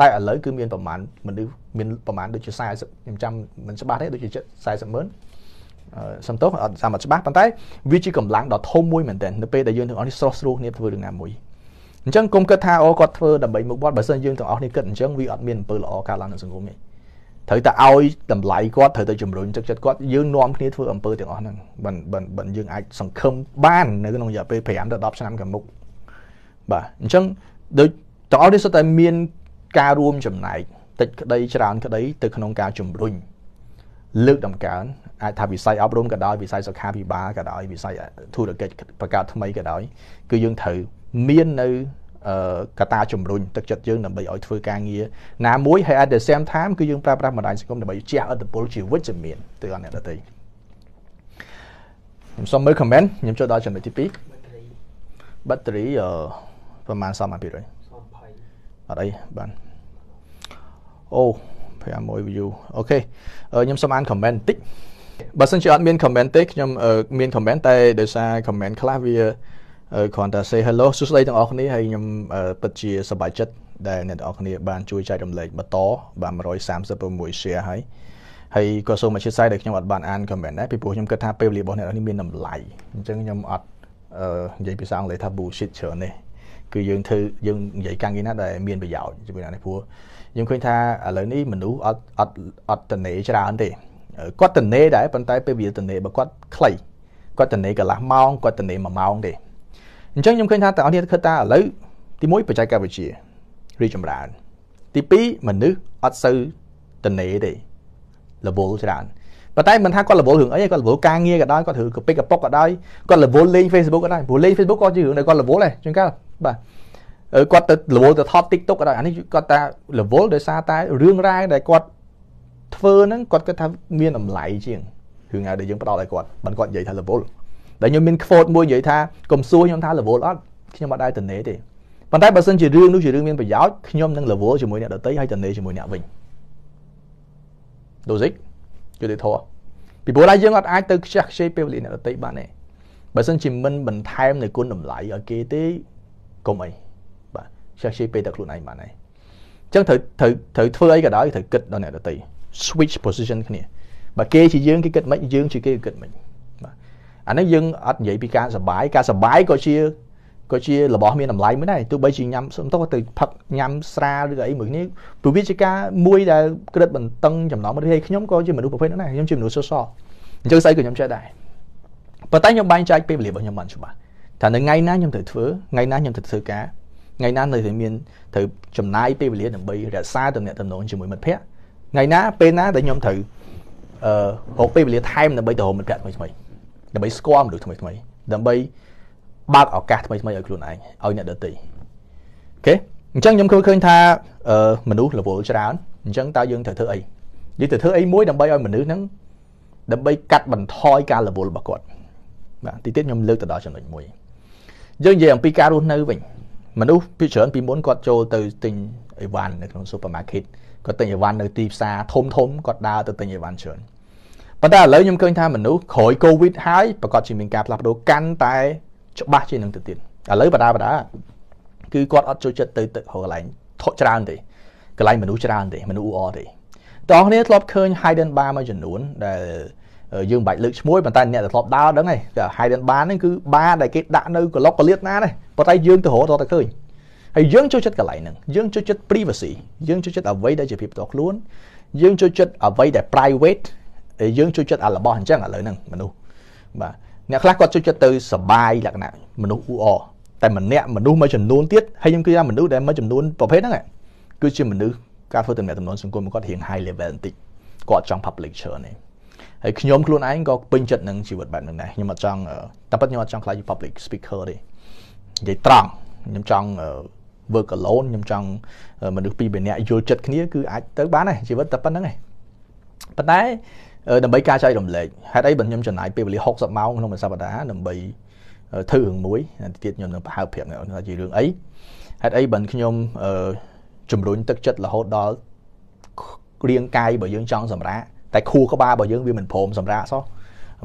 តែឥឡូវគឺមានប្រហែលមនុស្សមានប្រហែលដូចជា40ខ្ញុំចាំមិនច្បាស់ទេដូចជា40ម៉ឺនសំទោសអត់សាមច្បាស់ប៉ុន្តែវាជាកម្លាំងដ៏ធំមួយមែនទែននៅពេលដែលយើងទាំងអស់នេះស្រស់ស្រួលគ្នាធ្វើរឿងណាមួយអញ្ចឹងគុំគិតថាអូគាត់ធ្វើដើម្បីមុខវត្តបើសិនយើងទាំងអស់នេះគិតអញ្ចឹងវាអត់មានអំពើល្អកើតឡើងក្នុងសង្គមទេត្រូវតែឲ្យតម្លៃគាត់ត្រូវតែជំរុញទឹកចិត្តគាត់យើងនាំគ្នាធ្វើអំពើទាំងអស់ហ្នឹងមិនមិនមិនយើងអាចសង្ឃឹមបាននៅក្នុងរយៈពេល5ទៅ10ឆ្នាំខាងមុខបាទអញ្ចឹងដូចទាំងអស់នេះសុទ្ធតែមានការរួមចំណែកតិចក្តីច្រើនក្តីទៅក្នុងការជំរុញលើកដំកើងអាចថាវិស័យអប់រំក៏ដោយវិស័យសុខាភិបាលក៏ដោយវិស័យធុរកិច្ចបង្កើតថ្មីក៏ដោយគឺយើងត្រូវមាននៅកតាជំរុញទឹកចិត្តយើងដើម្បីឲ្យធ្វើការងារណាមួយហើយ at the same time គឺយើងប្រើប្រាស់បណ្ដាញសង្គមដើម្បីជះឥទ្ធិពលជាវិជ្ជមានទៅដល់អ្នកដទៃខ្ញុំសូមមើល comment ខ្ញុំចូលដល់ចំណុចទី2បាក់តេរីអឺប្រហែលសម100%អត់អីបាទអូ500 view អូខេខ្ញុំសូមអាន comment បន្តិចបើសិនជាអត់មាន comment ទេខ្ញុំមាន comment តែដោយសារ comment ខ្លះវាគ្រាន់តែ say hello សួស្តីទាំងអស់គ្នាហើយខ្ញុំពិតជាសប្បាយចិត្តដែលអ្នកទាំងអស់គ្នាបានជួយចែករំលែកបន្តបាន136 share ហើយហើយក៏សូមអធិស្ឋានដែលខ្ញុំអត់បានអាន comment ដែរពីព្រោះខ្ញុំគិតថាពេលវេលារបស់អ្នកទាំងនេះមានតម្លៃអញ្ចឹងខ្ញុំអត់និយាយភាសាអង់គ្លេសថា bullshit ច្រើនទេគឺយើងធ្វើយើងនិយាយការងារណាដែលមានប្រយោជន៍ជាមួយអ្នកនេះព្រោះយើងឃើញថាឥឡូវនេះមនុស្សអត់អត់អត់តនេច្រើនទេគាត់តនេដែរប៉ុន្តែពេលវាតនេបើគាត់ខ្លីគាត់តនេកន្លះម៉ោងគាត់តនេ1ម៉ោងទេអញ្ចឹងខ្ញុំឃើញថាតើអស់នេះគិតថាឥឡូវទី1បច្ចេកវិទ្យារីចម្រើនទី2មនុស្សអត់សូវតនេទេលវលច្រើនប៉ុន្តែមិនថាគាត់លវលរឿងអីគាត់លវលការងារក៏ដោយគាត់រឿងកពិកកប៉ុកក៏ដោយគាត់លវលលេង Facebook ក៏ដោយព្រោះលេង Facebook ក៏ជារឿងដែលគាត់លវលដែរជាងកាលបាទគាត់ទៅរវល់ទៅថត TikTok ក៏ដោយអានេះគាត់តារវល់ដោយសារតែរឿងរ៉ាវដែលគាត់ធ្វើហ្នឹងគាត់គិតថាមានតម្លៃជាងរឿងរ៉ាវដែលយើងផ្ដល់ឲ្យគាត់បើគាត់និយាយថារវល់ដែលខ្ញុំមាន quote មួយនិយាយថាកុំសួរខ្ញុំថារវល់អត់ខ្ញុំអត់ដែរតនេទេប៉ុន្តែបើសិនជារឿងនោះជារឿងមានប្រយោជន៍ខ្ញុំនឹងរវល់ជាមួយអ្នកដទៃហើយតនេជាមួយអ្នកវិញ logic យុត្តិធម៌ពីព្រោះតែយើងអត់អាចទៅខ្ជះខ្ជិលពេលវេលាអ្នកដទៃបានទេបើសិនជាមិនបន្ថែមនៅគុណតម្លៃឲ្យគេទេកុំអីបាទចេះជិះពេលតែខ្លួនឯងបានហើយអញ្ចឹងត្រូវត្រូវត្រូវធ្វើអីក៏ដោយត្រូវគិតដល់អ្នកដទៃ switch position គ្នាបើគេជាយើងគេគិតមិនយើងជាគេគិតមិនបាទអានេះយើងអត់និយាយពីការសុបាយការសុបាយក៏ជាក៏ជារបស់មានតម្លៃមួយដែរទោះបីជាញ៉ាំសំទោសទៅផឹកញ៉ាំស្រាឬក៏អីមួយនេះព្រោះវាជាការមួយដែលក្រិតបន្ទឹងចំណងមនុស្សហើយខ្ញុំក៏ជាមនុស្សប្រភេទហ្នឹងដែរខ្ញុំជាមនុស្សសសអញ្ចឹងស្អីក៏ខ្ញុំចេះដែរប៉ុន្តែខ្ញុំបែងចែកពេលវេលារបស់ខ្ញុំបានច្បាស់តែនៅថ្ងៃណាខ្ញុំត្រូវធ្វើថ្ងៃណាខ្ញុំត្រូវធ្វើការថ្ងៃណានៅតែមានត្រូវចំណាយពេលវេលាដើម្បីរក្សាទំនាក់ទំនងជាមួយមិត្តភ័ក្តិថ្ងៃណាពេលណាដែលខ្ញុំត្រូវអឺរកពេលវេលាថែមដើម្បីទៅរកមិត្តភ័ក្តិថ្មីថ្មីដើម្បីស្គាល់មនុស្សថ្មីថ្មីដើម្បីបើកឱកាសថ្មីថ្មីឲ្យខ្លួនឯងឲ្យអ្នកដទៃអូខេអញ្ចឹងខ្ញុំឃើញថាអឺមនុស្សរវល់ច្រើនអញ្ចឹងតើយើងត្រូវធ្វើអីនិយាយទៅធ្វើអីមួយដើម្បីឲ្យមនុស្សហ្នឹងដើម្បីកាត់បន្ថយការរវល់របស់គាត់បាទទីទៀតខ្ញុំលើកទៅដល់ចំណុចមួយយើងនិយាយអំពីការរស់នៅវិញ មនុស្សភាគច្រើនពីមុនគាត់ចូលទៅទិញអីវ៉ាន់នៅក្នុង supermarket គាត់ទិញអីវ៉ាន់នៅទីផ្សារធំធំគាត់ដើរទៅទិញអីវ៉ាន់ច្រើនប៉ុន្តែឥឡូវខ្ញុំឃើញថាមនុស្សក្រោយ covid ហើយប្រកាសជាមានការផ្លាស់ប្ដូរកាន់តែច្បាស់ជាងនឹងទៅទៀតឥឡូវបដាបដាគឺគាត់អត់ចូលចិត្តទៅទឹកហូរកន្លែងថក់ច្រើន ទេកន្លែងមនុស្សច្រើនទេមនុស្សអ៊ូអទេតោះគ្នាធ្លាប់ឃើញ hidden bar មួយចំនួនដែលយើងមិនបាច់លើកឈ្មោះប៉ុន្តែអ្នកដែលធ្លាប់ដើរដឹងហ្នឹងហើយដែលបានហ្នឹងគឺបាដែលគេដាក់នៅកឡុកកលៀតណាដែរប៉ុន្តែយើងទៅរកតែឃើញហើយយើងចូលចិត្តកន្លែងហ្នឹងយើងចូលចិត្ត privacy យើងចូលចិត្តអ្វីដែលជាភាពផ្ទាល់ខ្លួនយើងចូលចិត្តអ្វីដែល private យើងចូលចិត្តអារបស់អញ្ចឹងឥឡូវហ្នឹងមនុស្សបាទអ្នកខ្លះគាត់ចូលចិត្តទៅសបាយលក្ខណៈមនុស្សអ៊ូអតែម្នាក់មនុស្សមួយចំនួនទៀតហើយខ្ញុំគិតថាមនុស្សដែលមួយចំនួនប្រភេទហ្នឹងគឺជាមនុស្សការធ្វើទំនាក់ទំនងសង្គមគាត់រៀង high level បន្តិចគាត់ចង់ public ច្រើនទេហើយខ្ញុំខ្លួនឯងក៏ពេញចិត្តនឹងជីវិតបែបហ្នឹងដែរខ្ញុំអត់ចង់តែប៉ិតខ្ញុំអត់ចង់ខ្លាចជា public speaker ទេនិយាយត្រង់ខ្ញុំចង់ work alone ខ្ញុំចង់មនុស្សពីរបីនាក់យល់ចិត្តគ្នាគឺអាចទៅបានដែរជីវិតតែប៉ុណ្្នឹងឯងប៉ុន្តែដើម្បីការចែករំលែកហេតុអីបើខ្ញុំចំណាយពេលវេលា60ម៉ោងក្នុងមួយសប្តាហ៍ដើម្បីធ្វើរឿងមួយទៀតខ្ញុំនឹងបង្ហើបប្រាប់អ្នកថាជារឿងអីហេតុអីបើខ្ញុំជំរុញទឹកចិត្តរហូតដល់រាងកាយរបស់យើងចង់សម្រាកតែខួរក្បាលរបស់យើងវាមិនព្រមសម្រាកសោះ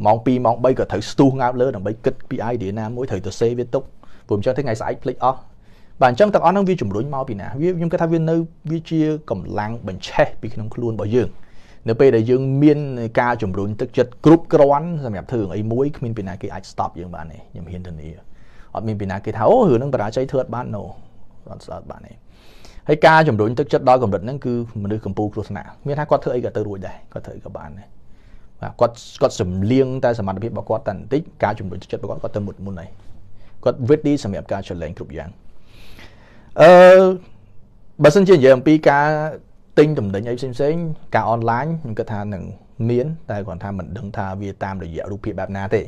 ម៉ោង2ម៉ោង3ក៏ត្រូវស្ទុះងើបលើដើម្បីគិតពី idea ណាមួយត្រូវទៅសេវាទុកព្រោះអញ្ចឹងថ្ងៃស្អែកភ្លេចអស់បាទអញ្ចឹងទាំងអស់ហ្នឹងវាជំរុញមកពីណាវាខ្ញុំគិតថាវានៅវាជាកម្លាំងបញ្ឆេះពីក្នុងខ្លួនរបស់យើង នៅពេលដែលយើងមានការជំរុញទឹកចិត្តគ្រប់គ្រាន់សម្រាប់ធ្វើអីមួយគ្មានពីណាគេអាច stop យើងបានទេខ្ញុំហ៊ានធានាអត់មានពីណាគេថាអូរឿងហ្នឹងបរាជ័យធ្វើអត់បាន no អត់ស្អត់បានទេហើយការជំរុញទឹកចិត្តដល់កម្រិតហ្នឹងគឺមនុស្សកម្ពុជាគ្រោះថ្នាក់មានថាគាត់ធ្វើអីក៏ទៅរួចដែរគាត់ធ្វើអីក៏បានដែរបាទគាត់គាត់សម្លៀងតែសមត្ថភាពរបស់គាត់តែបន្តិចការជំរុញទឹកចិត្តរបស់គាត់គាត់ទៅមុតមុនហើយគាត់ ready សម្រាប់ការ challenge គ្រប់យ៉ាងអឺបើសិនជានិយាយអំពីការទិញតំណែងអីផ្សេងផ្សេងការ online ខ្ញុំគិតថានឹងមានតែគ្រាន់ថាមិនដឹងថាវាតាមរយៈរូបភាពបែបណាទេ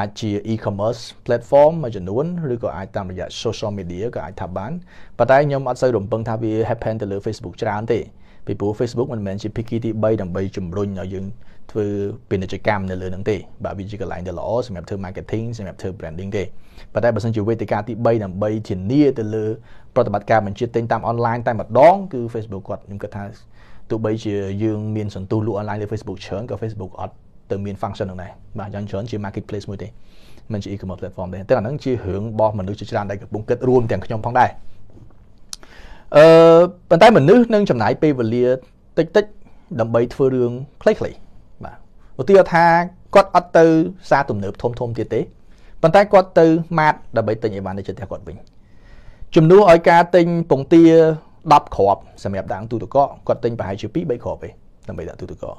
អាចជា e-commerce platform មួយចំនួនឬក៏អាចតាមរយៈ social media ក៏អាចថាបានប៉ុន្តែខ្ញុំអត់សូវរំពឹងថាវា happen ទៅលើ Facebook ច្រើនទេពីព្រោះ Facebook មិនមែនជាភាគីទី3ដើម្បីជំរុញឲ្យយើងធ្វើពាណិជ្ជកម្មនៅលើនឹងទេបាទវាជាកន្លែងដែលល្អសម្រាប់ធ្វើ marketing សម្រាប់ធ្វើ branding ទេប៉ុន្តែបើសិនជាវេទិកាទី3ដើម្បីធានាទៅលើប្រតិបត្តិការបញ្ជាទិញតាម online តែម្ដងគឺ Facebook គាត់ខ្ញុំគិតថាទោះបីជាយើងមានសន្ទុះលក់ online លើ Facebook ច្រើនក៏ Facebook អត់ទៅមាន function ហ្នឹងដែរបាទយ៉ាងច្រើនជា marketplace មួយទេមិនជា e-commerce platform ទេតែអាហ្នឹងជារឿងរបស់មនុស្សជាច្រើនដែលកំពុងគិតរួមទាំងខ្ញុំផងដែរអឺប៉ុន្តែមនុស្សនឹងចំណាយពេលវេលាតិចតិច ដើម្បីធ្វើរឿងខ្លីៗបាទឧទាហរណ៍ថាគាត់ អត់ទៅផ្សារទំនើបធំធំទៀតទេប៉ុន្តែគាត់ទៅម៉ាតដើម្បីទិញអីវ៉ាន់នៅចិត្តគាត់វិញជំនួសឲ្យការទិញពងទា10គ្រាប់សម្រាប់ដាក់ទូទឹកកកគាត់ទិញប្រហែលជា2 3គ្រាប់ឯងដើម្បីដាក់ទូទឹកកក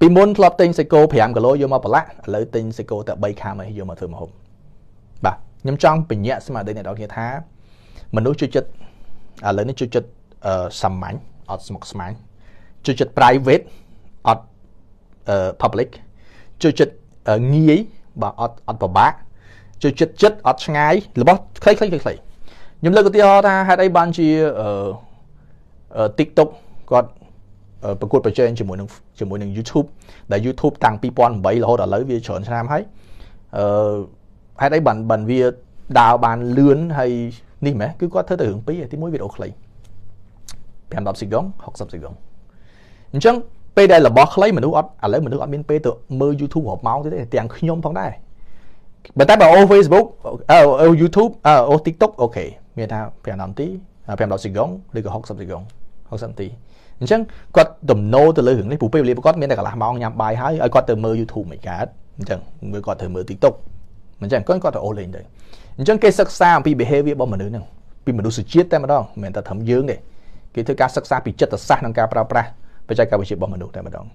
ពីមុនធ្លាប់ទិញសាច់គោ5គីឡូយកមកប្រឡាក់ឥឡូវទិញសាច់គោតែ3ខាំហើយយកមកធ្វើម្ហូបបាទខ្ញុំចង់បញ្ញាក់ស្មារតីអ្នកនរគ្នាថាមនុស្សជួយចិត្តឥឡូវនេះជួយចិត្តសាមញ្ញអត់ស្មុគស្មាញជួយចិត្ត private អត់ public ជួយចិត្តងាយបាទអត់អត់ពិបាកជួយចិត្តចិត្តអត់ឆ្ងាយរបស់ខ្លីខ្លីខ្លីខ្លីខ្ញុំលើកឧទាហរណ៍ថាហេតុអីបានជា TikTok គាត់ប្រកួតប្រជែងជាមួយនឹងជាមួយនឹង YouTube ដែល YouTube តាំង2008រហូតដល់ឥឡូវវាច្រើនឆ្នាំហើយអឺហេតុអីបានបានវាដើរបានលឿនហើយនេះមែនគឺគាត់ធ្វើតែរឿងពីរទីមួយវីដេអូខ្លី5 10សេកុង60សេកុងអញ្ចឹងពេលដែលរបស់ខ្លីមនុស្សអត់ឥឡូវមនុស្សអត់មានពេលទៅមើល YouTube រាប់ម៉ោងទេទាំងខ្ញុំផងដែរបើតែបើអូ Facebook អូ YouTube អូ TikTok អូខេមានថា5នាទី5 10សេកុងឬក៏60សេកុង60នាទីអញ្ចឹងគាត់ទំនោរទៅលើរឿងនេះព្រោះពេលវេលាគាត់មានតែកន្លះម៉ោងញ៉ាំបាយហើយឲ្យគាត់ទៅមើល YouTube មិនកើតអញ្ចឹងមើលគាត់ទៅមើល TikTok អញ្ចឹងគាត់គាត់ទៅអូលេងទៅអញ្ចឹងគេសិក្សាអំពី behavior របស់មនុស្សហ្នឹងពីមនុស្សជាតិតែម្ដងមិនមែនតែត្រឹមយើងទេគេធ្វើការសិក្សាពីចិត្តសាស្ត្រក្នុងការប្រើប្រាស់បច្ចេកវិទ្យារបស់មនុស្សតែម្ដង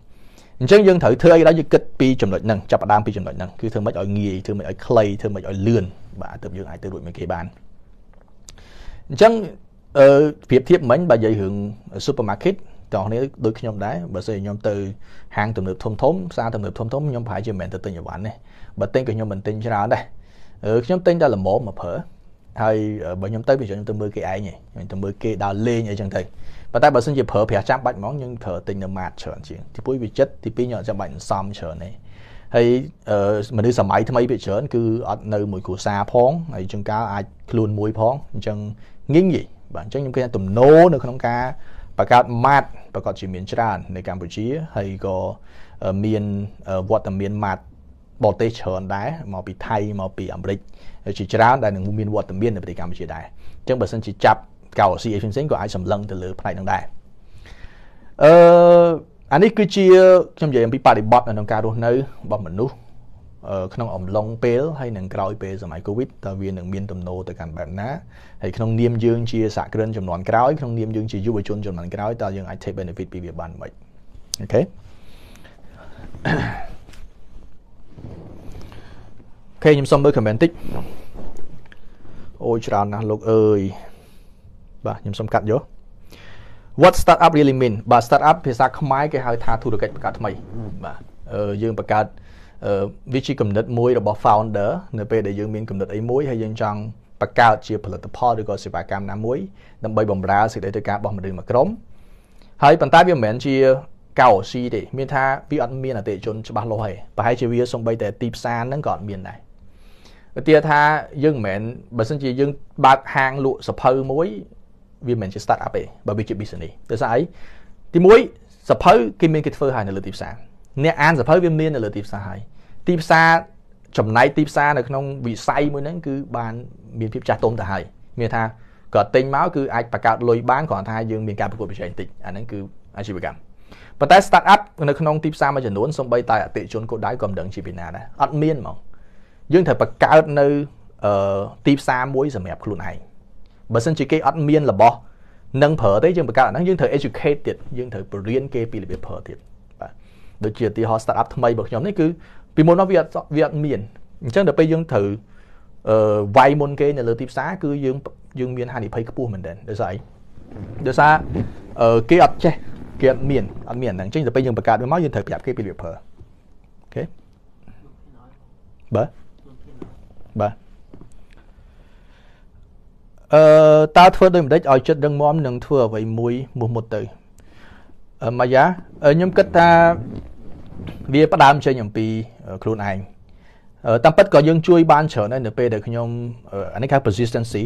អញ្ចឹងយើងត្រូវធ្វើអីដល់យើងគិតពីចំណុចហ្នឹងចាប់ផ្ដើមពីចំណុចហ្នឹងគឺធ្វើម៉េចឲ្យងាយធ្វើម៉េចឲ្យខ្លីធ្វើម៉េចឲ្យលឿនបាទទើបយើងអាចទៅរួចមួយគេបានអញ្ចឹងអឺប្រៀបធៀបមិញបើនិយាយរឿង supermarket ទាំងគ្នាដូចខ្ញុំដែរបើស្អីខ្ញុំទៅហាងទំនើបធំធំផ្សារទំនើបធំធំខ្ញុំប្រហែលជាមិនមែនទៅទិញអីវ៉ាន់ទេបើទិញក៏ខ្ញុំមិនទិញច្រើនដែរខ្ញុំទិញតែល្មមមកព្រើហើយបើខ្ញុំទៅពីខ្ញុំទៅមើលគេឯងខ្ញុំទៅមើលគេដើរលេងអីចឹងទៅប៉ុន្តែបើសិនជាប្រើប្រាស់ចាំបាច់ហ្មងខ្ញុំប្រើទិញនៅម៉ាតច្រើនជាងទី1វាចិត្តទី2ខ្ញុំអត់ចាំបាច់សំច្រើនទេហើយមនុស្សសម័យថ្មីពីច្រើនគឺអត់នៅមួយគ្រួសារផងហើយជួនកាលអាចខ្លួនមួយផងអញ្ចឹងងាយងាយបាទអញ្ចឹងខ្ញុំគិតថាទំនោរនៅក្នុងការបង្កើតម៉ាត់ប្រកាសជាមានច្រើន នៅកម្ពុជាហើយក៏មានវត្តមានម៉ាត់បរទេសច្រើនដែរមកពីថៃមកពីអាមេរិកជាច្រើនដែលនឹងមានវត្តមាននៅប្រទេសកម្ពុជាដែរអញ្ចឹងបើសិនជាចាប់កៅអស៊ីអីផ្សេងៗក៏អាចសម្លឹងទៅលើផ្នែកហ្នឹងដែរអឺអានេះគឺជាខ្ញុំនិយាយអំពីបរិបត្តិនៅក្នុងការរស់នៅរបស់មនុស្សក្នុងអំឡុងពេលហើយនឹងក្រោយពេលសម័យកូវីដតើវានឹងមានទំនោរទៅកាន់បែបណាហើយក្នុងនាមយើងជាសហគ្រិនចំនួនក្រោយក្នុងនាមយើងជាយុវជនចំនួនក្រោយតើយើងអាច take benefit ពីវាបានមិនអូខេអូខេខ្ញុំសុំមើល comment តិចអូច្រើនណាស់លោកអើយបាទខ្ញុំសុំកាត់យក What startup really mean បាទ startup ភាសាខ្មែរគេហៅថាធុរកិច្ចបង្កើតថ្មីបាទយើងបង្កើតវាជាគំនិតមួយរបស់ founder នៅ ពេលដែលយើងមានគំនិតអីមួយហើយយើងចង់បង្កើតជាផលិតផលឬក៏សេវាកម្មណាមួយដើម្បីបម្រើសេចក្តីត្រូវការរបស់មនុស្សមួយក្រុមហើយប៉ុន្តែវាមិនមែនជាកោស៊ីទេមានថាវាអត់មានអតិជនច្បាស់លាស់ទេប្រហែលជាវាសំបីតែទីផ្សារហ្នឹងក៏អត់មានដែរឧទាហរណ៍ថាយើងមិនមែនបើសិនជាយើងបើកហាងលក់សភៅមួយ វាមិនមែនជា start up ទេបើវាជា business ទៅស្អីទី1សភៅគេមានគេធ្វើហើយនៅលើទីផ្សារអ្នកអានសភៅវាមាននៅលើទីផ្សារហើយទីផ្សារចំណែកទីផ្សារនៅក្នុង វិស័យមួយហ្នឹងគឺបាន មានភាពចាស់ទុំទៅហើយមានថាគាត់ទិញមកគឺអាចបង្កើតលុយបានគ្រាន់ថាយើងមានការប្រកួតប្រជែងតិចអាហ្នឹងគឺអាជីវកម្មប៉ុន្តែ start up នៅក្នុងទីផ្សារមួយចំនួនសូម្បីតែអតិជនគោលដៅក៏មិនដឹងជាពីណាដែរអត់មានហ្មងយើងត្រូវបង្កើតនៅទីផ្សារមួយសម្រាប់ខ្លួនឯងបើសិនជាគេអត់មានរបស់នឹងប្រើទេយើងបង្កើតអាហ្នឹងយើងត្រូវ educate ទៀតយើងត្រូវបរៀនគេពីរបៀបប្រើទៀតដូចជាឧទាហរណ៍ startup ថ្មីរបស់ខ្ញុំនេះគឺពីមុនមកវាអត់វាអត់មានអញ្ចឹងដល់ពេលយើងត្រូវអឺវាយមុនគេ នៅលើទីផ្សារគឺយើងយើងមានហានិភ័យខ្ពស់មែនទែនដោយសារអីដោយសារអឺគេអត់ចេះគេអត់មានអត់មានហ្នឹងអញ្ចឹងដល់ពេលយើងបង្កើតវាមកយើងត្រូវប្រាប់គេពី developer អូខេបើបាទអឺតើធ្វើដូចម្ដេចឲ្យចិត្តរឹងមាំនិងធ្វើអ្វីមួយមោះមុតទៅមួយយ៉ាងខ្ញុំគិតថាវាផ្ដើមចេញអំពីខ្លួនឯងតាមពិតក៏យើងជួយបានច្រើនដែរនៅពេលដែលខ្ញុំអានេះគេ persistency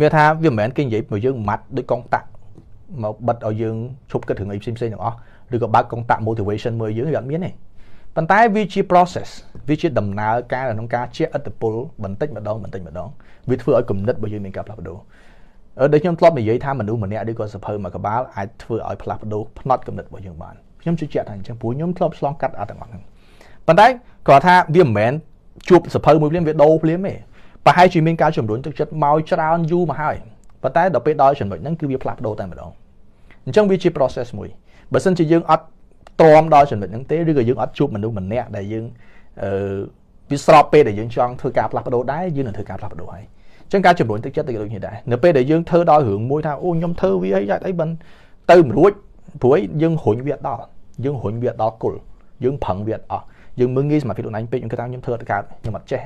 មានថាវាមិនមែនគេនិយាយមកយើងម៉ាត់ដូចកងតាក់មកបិទឲ្យយើងឈប់គិតរឿងអីផ្សេងផ្សេងទាំងអស់ឬក៏បើកកងតាក់ motivation មើលយើងវាអត់មានទេប៉ុន្តែវាជា process វាជាដំណើរការក្នុងការជាអត្តពល បន្តិចម្ដងបន្តិចម្ដងវាធ្វើឲ្យគំនិតរបស់យើងមានការផ្លាស់ប្ដូរដូចខ្ញុំធ្លាប់និយាយថាមនុស្សម្នាក់ឬក៏សភៅមួយក្បាលអាចធ្វើឲ្យផ្លាស់ប្ដូរផ្នត់គំនិតរបស់យើងបានខ្ញុំជឿជាក់ថាអញ្ចឹងព្រោះខ្ញុំធ្លាប់ឆ្លងកាត់អត់ទាំងអស់ហ្នឹងប៉ុន្តែគាត់ថាវាមិនមែនជួបសភៅមួយភ្លាមវាដូរភ្លាមទេប្រហែលជាមានការជំរុញទឹកចិត្តមកច្រើនយូរមកហើយប៉ុន្តែដល់ពេលដល់ចំណុចហ្នឹងគឺវាផ្លាស់ប្ដូរតែម្ដងអញ្ចឹងវាជា process មួយបើសិនជាយើងអត់ទ្រាំដល់ចំណុចហ្នឹងទេឬក៏យើងអត់ជួបមនុស្សម្នាក់ដែលយើងអឺវាស្របពេលដែលយើងចង់ធ្វើការផ្លាស់ប្ដូរដែរយើងនឹងធ្វើការផ្លាស់ប្ដូរហើយអញ្ចឹងការជំរុញទឹកចិត្តដូចនេះដែរនៅពេលដែលយើងធ្វើដល់រឿងមួយថាអូខ្ញុំធ្វើវាអីយ៉ាងអីមិនទៅមិនរួចព្រួយយើងរុញវាដល់យើងរុញវាដល់គុលយើងប្រឹងវាអស់យើងមើងងាយសមត្ថភាពខ្លួនឯងពេកខ្ញុំគិតថាខ្ញុំធ្វើអត់កើតខ្ញុំអត់ចេះ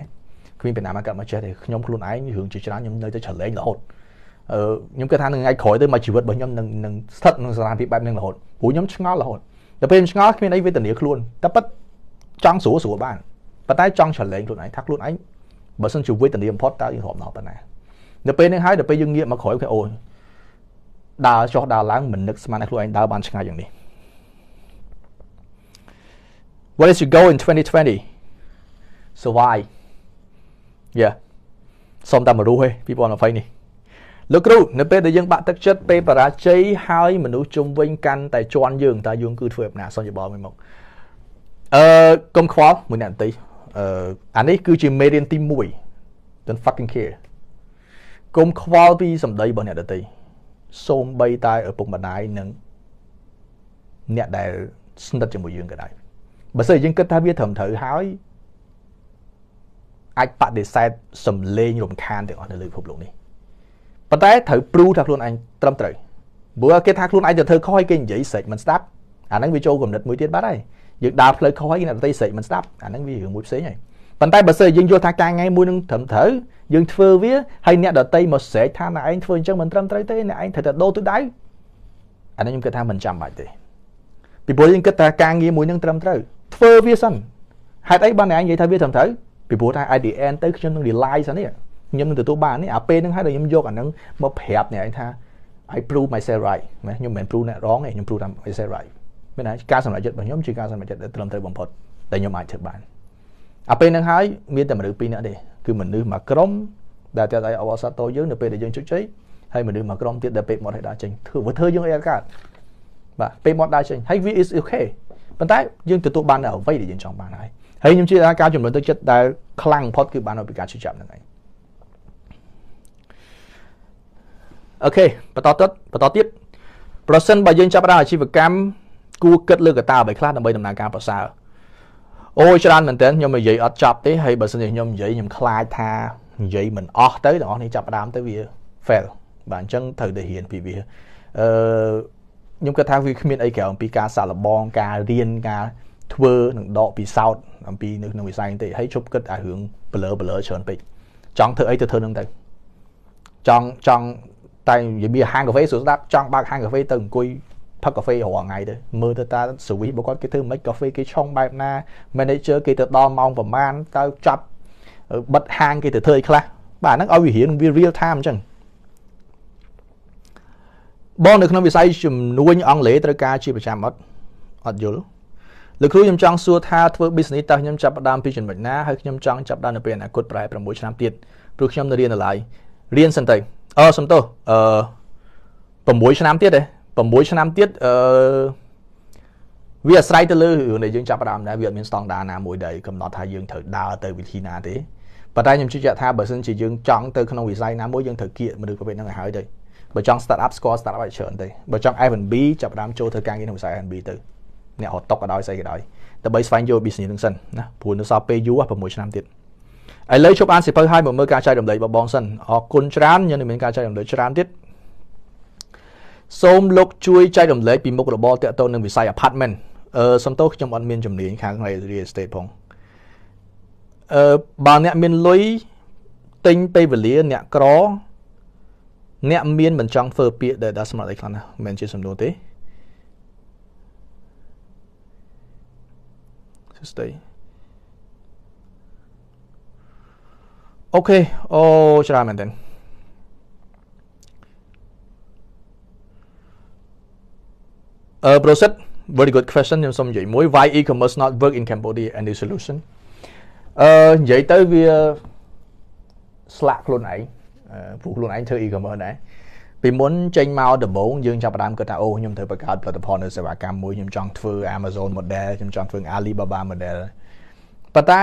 គ្មានពីណាមកកើតមកចេះទេខ្ញុំខ្លួនឯងរឿងជាច្រើនខ្ញុំនៅតែច្រឡែងរហូតអឺខ្ញុំគិតថានឹងថ្ងៃក្រោយទៅមកជីវិតរបស់ខ្ញុំនឹងនឹងស្ថិតក្នុងស្ថានភាពបែបហ្នឹងរហូតព្រោះខ្ញុំឆ្ងល់រហូតដល់ពេលខ្ញុំឆ្ងល់គ្មានអីវេទនាខ្លួនតែប៉ិតចង់ស្រួលស្រួលបានប៉ុន្តែចង់ច្រឡែងខ្លួនឯងថាខ្លួនឯងបើសិនជាវេទនាបំផុតតើយើងរាប់ដល់ប៉ុណ្ណានៅពេលហ្នឹងហើយដល់ពេលយើងងាកមកក្រោយគេអូយដើរចុះដើរឡើងមិននឹកស្មានថាខ្លួនឯងដើរបានឆ្ងាយយ៉ាងនេះ What is your goal in 2020? Survive. Yeah. សុំតែមួយរស់ទេ2020នេះលោកគ្រូនៅពេលដែលយើងបាក់ទឹកចិត្តពេលបរាជ័យហើយមនុស្សជុំវិញកាន់តែជន់យើងតើយើងគឺធ្វើបែបណាសុំយោបល់មួយមកអឺកុំខ្វល់មួយអ្នកបន្តិចអានេះគឺជាមេរៀនទី1 don't fucking care កុំខ្វល់ពីសម្ដីរបស់អ្នកដទៃសូមបីតែឪពុកម្ដាយនិងអ្នកដែលស្និទ្ធជាមួយយើងក៏ដោយបើសិនយើងគិតថាវាត្រឹមត្រូវហើយអាចបដិសេធសំឡេងរំខាន ទាំងអស់នៅលើពិភពលោកនេះប៉ុន្តែត្រូវព្រូថាខ្លួនឯងត្រឹមត្រូវព្រោះគេថាខ្លួនឯងទៅធ្វើខុសហើយគេនិយាយស្រេចមិនស្ដាប់អាហ្នឹងវាចូលគំនិតមួយទៀតបាត់ហើយយើងដើរផ្លូវខុសហើយអ្នកដទៃស្រែកមិនស្ដាប់អាហ្នឹងវារឿងមួយផ្សេងហើយប៉ុន្តែបើសិនយើងយល់ថាការងារមួយនឹងត្រឹមត្រូវយើងធ្វើវាហើយអ្នកដទៃមកស្រែកថាអ្នកឯងធ្វើអញ្ចឹងមិនត្រឹមត្រូវទេអ្នកឯងត្រូវតែដូរទិដៅអានេះខ្ញុំគិតថាមិនចាំបាច់ទេពីព្រោះយើងគិតថាការងារមួយនឹងត្រឹមត្រូវធ្វើវាសិនហេតុអីបានអ្នកឯងនិយាយថាវាត្រឹមត្រូវពីព្រោះថា IDN ទៅខ្ញុំនឹង rely សិននេះខ្ញុំនឹងទទួលបាននេះអាពេលហ្នឹងហើយដែលខ្ញុំយកអាហ្នឹងមកប្រាប់អ្នកឯងថា I prove myself right ខ្ញុំមិនមែន prove អ្នក wrong ទេខ្ញុំ prove myself right មានហើយការសម្រេចចិត្តរបស់ខ្ញុំជាការសម្រេចចិត្តដែលត្រឹមត្រូវបំផុតដែលខ្ញុំអាចធ្វើបានអាពេលហ្នឹងហើយមានតែមនុស្សពីរនាក់ទេគឺមនុស្សមួយក្រុមដែលតែឲ្យអវសាទរយើងនៅពេលដែលយើងជោគជ័យហើយមនុស្សមួយក្រុមទៀតដែលពេលមាត់ឲ្យដាក់ចេញធ្វើធ្វើយើងឲ្យកើតបាទពេលមាត់ដាក់ចេញហើយវា is okay ប៉ុន្តែយើងទទួលបានអ្វីដែលយើងចង់បានហើយហើយខ្ញុំជឿថាការជំរុញទឹកចិត្តដែលខ្លាំងបំផុតគឺបានពីការជឿចាប់ហ្នឹងឯងអូខេបន្តទៀតបន្តទៀតប្រសិនបើយើងចាប់ផ្ដើមអាជីវកម្មគួរគិតលើកតាអ្វីខ្លះដើម្បីដំណើរការប្រសើរអូច្រើនមែនទែនខ្ញុំនិយាយអត់ចប់ទេហើយបើសិនជាខ្ញុំនិយាយខ្ញុំខ្លាចថានិយាយមិនអស់ទៅទាំងអស់នេះចាប់ផ្ដើមទៅវា fail បាទអញ្ចឹងត្រូវតែរៀនពីវាអឺខ្ញុំគិតថាវាគ្មានអីក្រៅអំពីការសាកល្បងការរៀនការធ្វើនិងដកពិសោធន៍អំពីនៅក្នុងវិស័យនេះទេហើយជប់គិតអារឿង blur blur ច្រើនពេកចង់ធ្វើអីទៅធ្វើនឹងទៅចង់ចង់តែនិយាយហាងកាហ្វេសួរស្ដាប់ចង់បើកហាងកាហ្វេទៅអង្គុយផឹកកាហ្វេរាល់ថ្ងៃទៅមើលទៅតា service របស់គាត់គេធ្វើមិនកាហ្វេគេឆុងបែបណា manager គេទៅដល់ម៉ោងប្រមាណទៅចាប់បិទហាងគេទៅធ្វើអីខ្លះបាទហ្នឹងឲ្យវារៀនវា real time អញ្ចឹងបងនៅក្នុងវិស័យជំនួញអង់គ្លេសត្រូវការជាប្រចាំអត់អត់យល់លោកគ្រូខ្ញុំចង់សួរថាធ្វើ business តើខ្ញុំចាប់ផ្ដើមពីចំណុចណាហើយខ្ញុំចង់ចាប់ផ្ដើមនៅពេលអនាគតប្រហែល6ឆ្នាំទៀតព្រោះខ្ញុំនៅរៀននៅឡើយរៀនសិនទៅអឺសំទោសអឺ6ឆ្នាំទៀតទេ6ឆ្នាំទៀតអឺវាអាស្រ័យទៅលើរឿងដែលយើងចាប់ផ្ដើមដែរវាអត់មានស្តង់ដារណាមួយដែលកំណត់ថាយើងត្រូវដើរទៅវិធីណាទេប៉ុន្តែខ្ញុំជឿជាក់ថាបើសិនជាយើងចង់ទៅក្នុងវិស័យណាមួយយើងត្រូវគៀកមនុស្សប្រភេទហ្នឹងឲ្យហើយទៅបើចង់ start up ស្គាល់ start up ឲ្យច្រើនទៅបើចង់ F&B ចាប់ផ្ដើមចូលធ្វើការងារក្នុងវិស័យ F&B ទៅអ្នករត់តុកក៏ដោយស្អីក៏ដោយដើម្បីស្វែងយល់ business ហ្នឹងសិនណាព្រោះនៅសល់ពេលយូរ6ឆ្នាំទៀតឥឡូវជប់អានសិភៅឲ្យមកមើលការចែករំលែករបស់បងសិនអរគុណច្រើនខ្ញុំនឹងមានការចែករំលែកច្រើនទៀតសូមលោកជួយចែករំលែកពីមុខរបរតាក់ទងនឹងវិស័យ apartment អឺសំទោសខ្ញុំអត់មានជំនាញខាង real estate ផងអឺបើអ្នកមានលុយទិញពេលវេលាអ្នកក្រអ្នកមានមិនចង់ធ្វើពាក្យដែលដាស់ស្មារតីខ្លះណាមិនមែនជាសំណួរទេសួស្តីអូខេអូច្រើនមែនតើប្រសិទ្ធ very good question ខ្ញុំសូមនិយាយមួយ why e-commerce not work in Cambodia any solution អឺនិយាយទៅវាស្លាក់ខ្លួនឯងព្រោះខ្លួនឯងធ្វើ e-commerce ដែរពីមុនចេញមកដំបូងយើងចាប់ផ្ដើមគិតថាអូខ្ញុំត្រូវបង្កើតផលិតផលនៅសេវាកម្មមួយខ្ញុំចង់ធ្វើ Amazon model ខ្ញុំចង់ធ្វើ Alibaba model ប៉ុន្តែ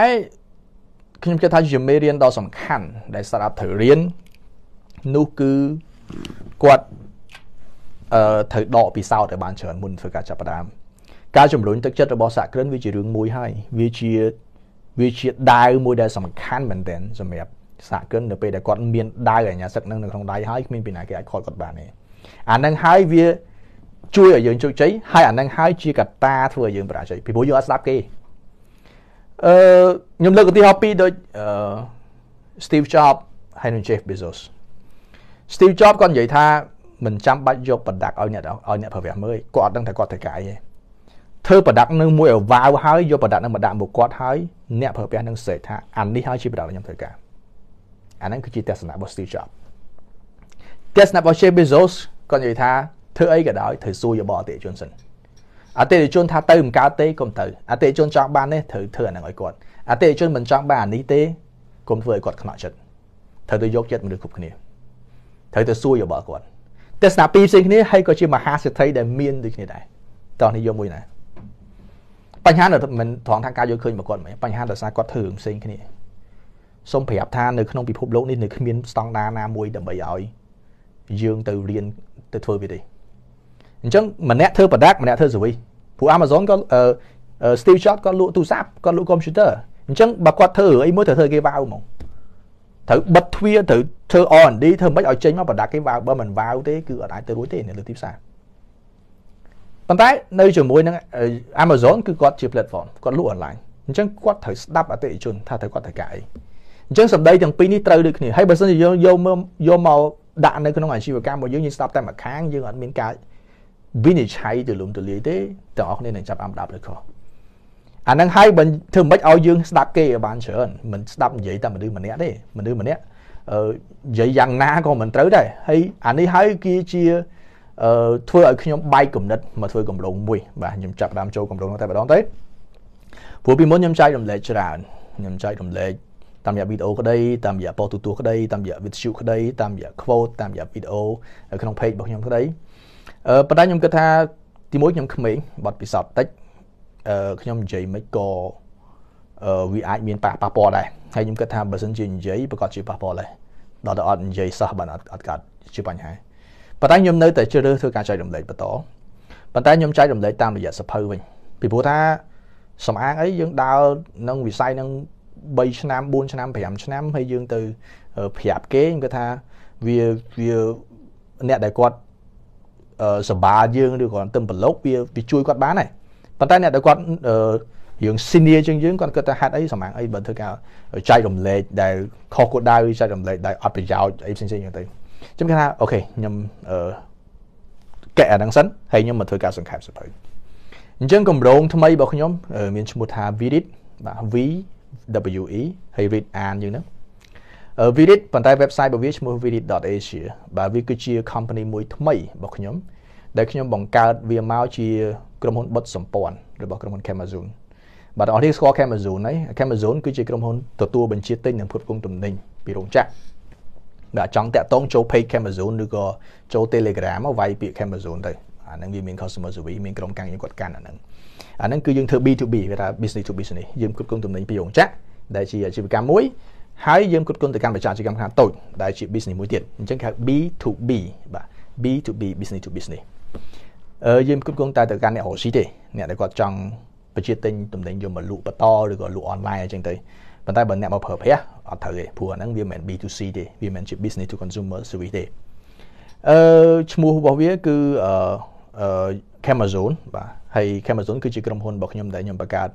ខ្ញុំគិតថាជាមេរៀនដ៏សំខាន់ ដែល startup ត្រូវរៀននោះគឺគាត់ត្រូវដកពិសោធន៍ឲ្យបានច្រើនមុនធ្វើការចាប់ផ្ដើមការជំរុញទឹកចិត្តរបស់សហគ្រិនវាជារឿងមួយហើយ វាជាវាជាដាវមួយដែលសំខាន់មែនទែនសម្រាប់សហគ្រិននៅពេលដែលគាត់មានដាវអាញាសឹកនឹងនៅក្នុងដៃហើយគ្មានពីណាគេអាចខលគាត់បានទេអានឹងហើយវាជួយឲ្យយើងជោគជ័យហើយអានឹងហើយជាកត្តាធ្វើឲ្យយើងបរាជ័យពីព្រោះយើងអត់ស្ដាប់គេអឺខ្ញុំលើកឧទាហរណ៍ពីរដូចអឺ Steve Jobs ហើយនឹង Jeff Bezos Steve Jobs គាត់និយាយថាមិនចាំបាច់យក product ឲ្យអ្នកឲ្យអ្នកប្រើប្រាស់មើលគាត់អត់ដឹងថាគាត់ត្រូវកាយទេធ្វើ product នឹងមួយឲ្យវ៉ាវហើយយក product នឹងមកដាក់មកគាត់ហើយអ្នកប្រើប្រាស់នឹងសេកថាអានេះហើយជា product ខ្ញុំត្រូវការអាហ្នឹងគឺជាទស្សនៈរបស់ Steve Jobs ទស្សនៈរបស់ Jeff Bezos គាត់និយាយថាធ្វើអីក៏ដោយត្រូវសួរយោបល់អតិថិជនសិនអតិថិជនថាទៅមិនកើតទេកុំទៅអតិថិជនចង់បាននេះត្រូវធ្វើអាហ្នឹងឲ្យគាត់អតិថិជនមិនចង់បានអានេះទេកុំធ្វើឲ្យគាត់ខ្នក់ចិត្តត្រូវទៅយកចិត្តមនុស្សគ្រប់គ្នាត្រូវទៅសួរយោបល់គាត់ទស្សនៈពីរផ្សេងគ្នាហើយក៏ជាមហាសិទ្ធិដែលមានដូចគ្នាដែរតោះនេះយកមួយណាបញ្ហាមិនមិនត្រង់ថាការយល់ឃើញរបស់គាត់មិនបញ្ហាដោយសារគាត់ធ្វើរឿងផ្សេងគ្នាសូមប្រាប់ថានៅក្នុងពិភពលោកនេះនៅគ្មានស្តង់ដារណាមួយដើម្បីឲ្យយើងទៅរៀនទៅធ្វើវាទេអញ្ចឹងម្នាក់ធ្វើ product ម្នាក់ធ្វើ service ព្រោះ Amazon ក៏ Steve Jobs ក៏លក់ទូរស័ព្ទក៏លក់ computer អញ្ចឹងបើគាត់ធ្វើអីមួយត្រូវធ្វើគេវ៉ៅហ្មងត្រូវបិទទ្វារត្រូវធ្វើ R&D ធ្វើមិនឲ្យចេញមកប្រដាក់គេវ៉ាវបើមិនវ៉ាវទេគឺអត់អាចទៅរួចទេនៅលើទីផ្សារប៉ុន្តែនៅជាមួយនឹង Amazon គឺគាត់ជា platform គាត់លក់ online អញ្ចឹងគាត់ត្រូវស្ដាប់អតិថិជនថាត្រូវគាត់ត្រូវការអីអញ្ចឹងសម្ដីទាំងពីរនេះត្រូវដូចគ្នាហើយបើសិនជាយើងយកមកយកមកដាក់នៅក្នុងអាជីវកម្មរបស់យើងយើងស្ដាប់តែម្ខាងយើងអត់មានការវិនិច្ឆ័យទូលំទូលាយទេទាំងអស់គ្នានឹងចាប់អាមដាប់លើខុសអានឹងហើយបើធ្វើមិនឲ្យយើងស្ដាប់គេឲ្យបានច្រើនមិនស្ដាប់និយាយតែមនុស្សម្នាក់ទេមនុស្សម្នាក់អឺនិយាយយ៉ាងណាក៏មិនត្រូវដែរហើយអានេះហើយគេជាអឺធ្វើឲ្យខ្ញុំបែកគំនិតមកធ្វើកម្រងមួយបាទខ្ញុំចាប់ដើមចូលកម្រងនោះតែម្ដងទៅព្រោះពីមុនខ្ញុំចែករំលែកច្រើនខ្ញុំចែករំលែកតាមរយៈវីដេអូក្តីតាមរយៈប៉ុស្តិ៍ទូទាស់ក្តីតាមរយៈវិទ្យុក្តីតាមរយៈ quote តាមរយៈវីដេអូនៅក្នុង page របស់ខ្ញុំក្តីអឺប៉ុន្តែខ្ញុំគិតថាទីមួយខ្ញុំក្មេងបាត់ពិសោធន៍តិចខ្ញុំនិយាយមិនក៏វាអាចមានប៉ះពាល់ដែរហើយខ្ញុំគិតថាបើសិនជានិយាយប្រកាសជាប៉ះពាល់ដែរដល់តែអត់និយាយសោះបានអត់អត់កាត់ជាបញ្ហាប៉ុន្តែខ្ញុំនៅតែជ្រើសរើសធ្វើការចែករំលែកបន្តប៉ុន្តែខ្ញុំចែករំលែកតាមរយៈសភៅវិញ ពីព្រោះថាសំអាងអីយើងដើរនឹងវិស័យនឹង3ឆ្នាំ4ឆ្នាំ5ឆ្នាំ ហើយយើងទៅប្រាប់គេខ្ញុំគាត់ថាវាវាអ្នកដែលគាត់សបាយើងឬគាត់ទឹមប្រឡុកវាវាជួយគាត់បានហើយប៉ុន្តែអ្នកដែលគាត់រឿង senior ជាងយើងគាត់គិតថាហេតុអីសម្អាងអីបើធ្វើការចែករំលែកដែលខុសគោលដៅចែករំលែកដែលអត់ប្រយោជន៍អីផ្សេងៗហ្នឹងទៅខ្ញុំគិតថាអូខេខ្ញុំអឺកែអាហ្នឹងសិនហើយខ្ញុំមកធ្វើការសង្ខេបសៀវភៅអញ្ចឹងគម្រោងថ្មីរបស់ខ្ញុំមានឈ្មោះថា Virid បាទ V W E ហើយ Read An យើងហ្នឹង Virid ប៉ុន្តែ website របស់វាឈ្មោះ virid.asia បាទវាគឺជា company មួយថ្មីរបស់ខ្ញុំដែលខ្ញុំបង្កើតវាមកជាក្រុមហ៊ុនបុតសម្ព័ន្ធរបស់ក្រុមហ៊ុន Amazon បាទអរគុណស្គាល់ Amazon ហើយ Amazon គឺជាក្រុមហ៊ុនទទួលបញ្ជាទិញនិងផ្គត់ផ្គង់ទំនិញពីរោងចក្របាទចង់តាក់ទងចូល page Amazon ឬក៏ចូល Telegram មកវាយពាក្យ Amazon ទៅអាហ្នឹងវាមាន customer service មានក្រុមការងារគាត់កាន់អាហ្នឹងអាហ្នឹងគឺយើងធ្វើ B2B វាថា business to business យើងគ្រប់គ្រងទំនិញពីរោងចក្រដែលជាអាជីវកម្មមួយហើយយើងគ្រប់គ្រងទៅកាន់ប្រជាអាជីវកម្មខ្នាតតូចដែលជា business មួយទៀតអញ្ចឹងគេហៅ B2B បាទ B2B business to business យើងគ្រប់គ្រងតែទៅកាន់អ្នករកស៊ីទេអ្នកដែលគាត់ចង់បញ្ជាទិញទំនិញយកមកលក់បន្តឬក៏លក់អនឡាញអីចឹងទៅប៉ុន្តែបើអ្នកមកប្រើប្រាស់អត់ត្រូវទេព្រោះអាហ្នឹងវាមិនមែន B2C ទេវាមិនជា business to consumer service ទេអឺឈ្មោះរបស់វាគឺអឺ Camazon បាទហើយ Camazon គឺជាក្រុមហ៊ុនរបស់ខ្ញុំដែលខ្ញុំបង្កើត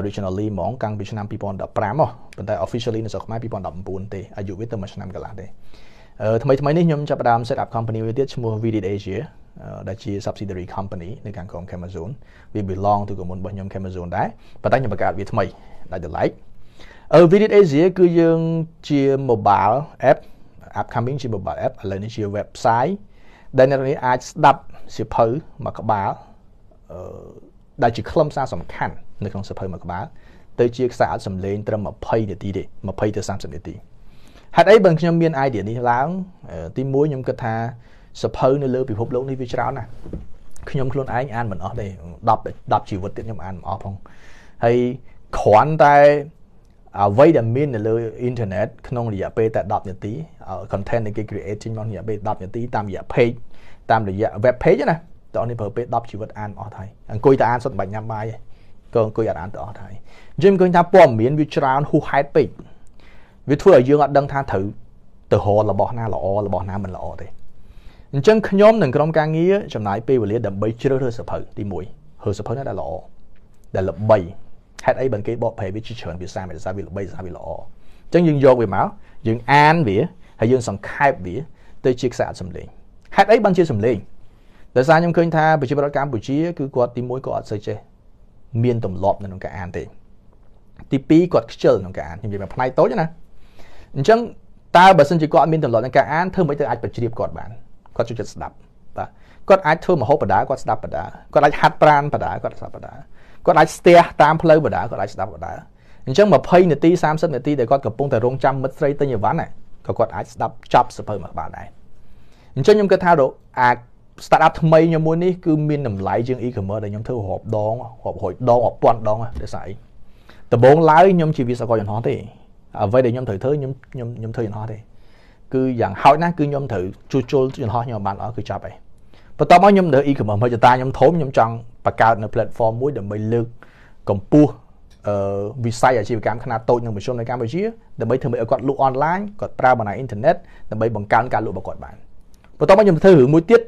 originally ហ្មងកាំងពីឆ្នាំ2015មកប៉ុន្តែ officially នៅស្រុកខ្មែរ2019ទេអាយុវាទៅមួយឆ្នាំកន្លះទេអឺថ្មីថ្មីនេះខ្ញុំចាប់ផ្ដើម set up company មួយទៀតឈ្មោះ Vidit Asia ដែលជា subsidiary company នៅខាងក្រុម Amazon វា belong ទៅក្រុមហ៊ុនរបស់ខ្ញុំ Amazon ដែរប៉ុន្តែខ្ញុំបង្កើតវាថ្មីដាច់ដライ Visit Asia គឺយើងជា mobile app upcoming ជា mobile app ឥឡូវនេះជា website ដែលអ្នកនាងអាចស្ដាប់សៀវភៅមួយក្បាលដែលជាខ្លឹមសារសំខាន់នៅក្នុងសៀវភៅមួយក្បាលទៅជាខ្សែអត់សំឡេង ត្រឹម20នាទីទេ20ទៅ30នាទីហេតុអីបើខ្ញុំមាន idea នេះឡើង ទី1ខ្ញុំគិតថាសភៅនៅលើពិភពលោកនេះវាច្រើនណាស់ខ្ញុំខ្លួនឯងអានមិនអស់ទេ10 10ជីវិតទៀតខ្ញុំអានមិនអស់ផងហើយគ្រាន់តែអ្វីដែលមាននៅលើអ៊ីនធឺណិតក្នុងរយៈពេលតែ10នាទី content ដែលគេ create ចេញមករយៈពេល10នាទីតាមរយៈ page តាមរយៈ web page ណាតោះនេះប្រើពេល10ជីវិតអានអស់ហើយអង្គុយតែអានសុទ្ធបាច់ញ៉ាំបាយឯងក៏អង្គុយអានទៅអស់ហើយយឹមឃើញថាព័ត៌មានវាច្រើនហួសហេតុពេកវាធ្វើឲ្យយើងអត់ដឹងថាត្រូវទៅរករបស់ណាល្អរបស់ណាមិនល្អទេអញ្ចឹងខ្ញុំនិងក្រុមការងារចំណាយពេលវេលាដើម្បីជ្រើសរើសសភៅទី1រើសសភៅណាដែលល្អដែលល្បីហេតុអីបានគេបកប្រែវាជាច្រើនភាសាមេសាវាល្បីសាវាល្អអញ្ចឹងយើងយកវាមកយើងអានវាហើយយើងសង្ខេបវាទៅជាខ្សែអត់សម្លេងហេតុអីបានជាសម្លេងដោយសារខ្ញុំឃើញថាប្រជាពលរដ្ឋកម្ពុជាគឺគាត់ទី1គាត់អត់សូវចេះមានទម្លាប់នៅក្នុងការអានទេទី2គាត់ខ្ជិលក្នុងការអានខ្ញុំនិយាយមកផ្នែកតូចណាអញ្ចឹងតើបើសិនជាគាត់អត់មានទម្លាប់ក្នុងការអានធ្វើមិនទៅអាចបញ្ជ្រាបគាត់បានគាត់ចូលចិត្តស្ដាប់បាទគាត់អាចធ្វើមហោបដាគាត់ស្ដាប់បដាគាត់អាចហាត់ប្រានបដាគាត់ស្ដាប់បដាគាត់អាចស្ទះតាមផ្លូវបដាគាត់អាចស្ដាប់បដាអញ្ចឹង20នាទី30នាទីដែលគាត់កំពុងតែរងចាំមិត្តស្រីទិញអីវ៉ាន់ក៏គាត់អាចស្ដាប់ចប់សភៅមកបានដែរអញ្ចឹងខ្ញុំគិតថាអា start up ថ្មីខ្ញុំមួយនេះគឺមានតម្លៃជាង e-commerce ដែលខ្ញុំធ្វើរាប់ដងរាប់រយដងរាប់ពាន់ដងដូចស្អីដំបូងឡើយខ្ញុំជាវិស្វករយន្តហោះទេអ្វីដែលខ្ញុំត្រូវធ្វើខ្ញុំខ្ញុំខ្ញុំធ្វើយន្តហោះទេគឺយ៉ាងហោចណាស់គឺខ្ញុំត្រូវជួសជុលយន្តហោះខ្ញុំបានល្អគឺចប់ហើយបន្ទាប់មកខ្ញុំធ្វើ e-commerce ហើយចតាខ្ញុំធំខ្ញុំចង់បង្កើតនៅ platform មួយដើម្បីលើកកម្ពស់អឺវិស័យអាជីវកម្មខ្នាតតូចនិងមធ្យមនៅកម្ពុជាដើម្បីធ្វើឲ្យគាត់លក់អនឡាញគាត់ប្រើបណ្ដាញអ៊ីនធឺណិតដើម្បីបង្កើនការលក់របស់គាត់បានបន្ទាប់មកខ្ញុំធ្វើរឿងមួយទៀត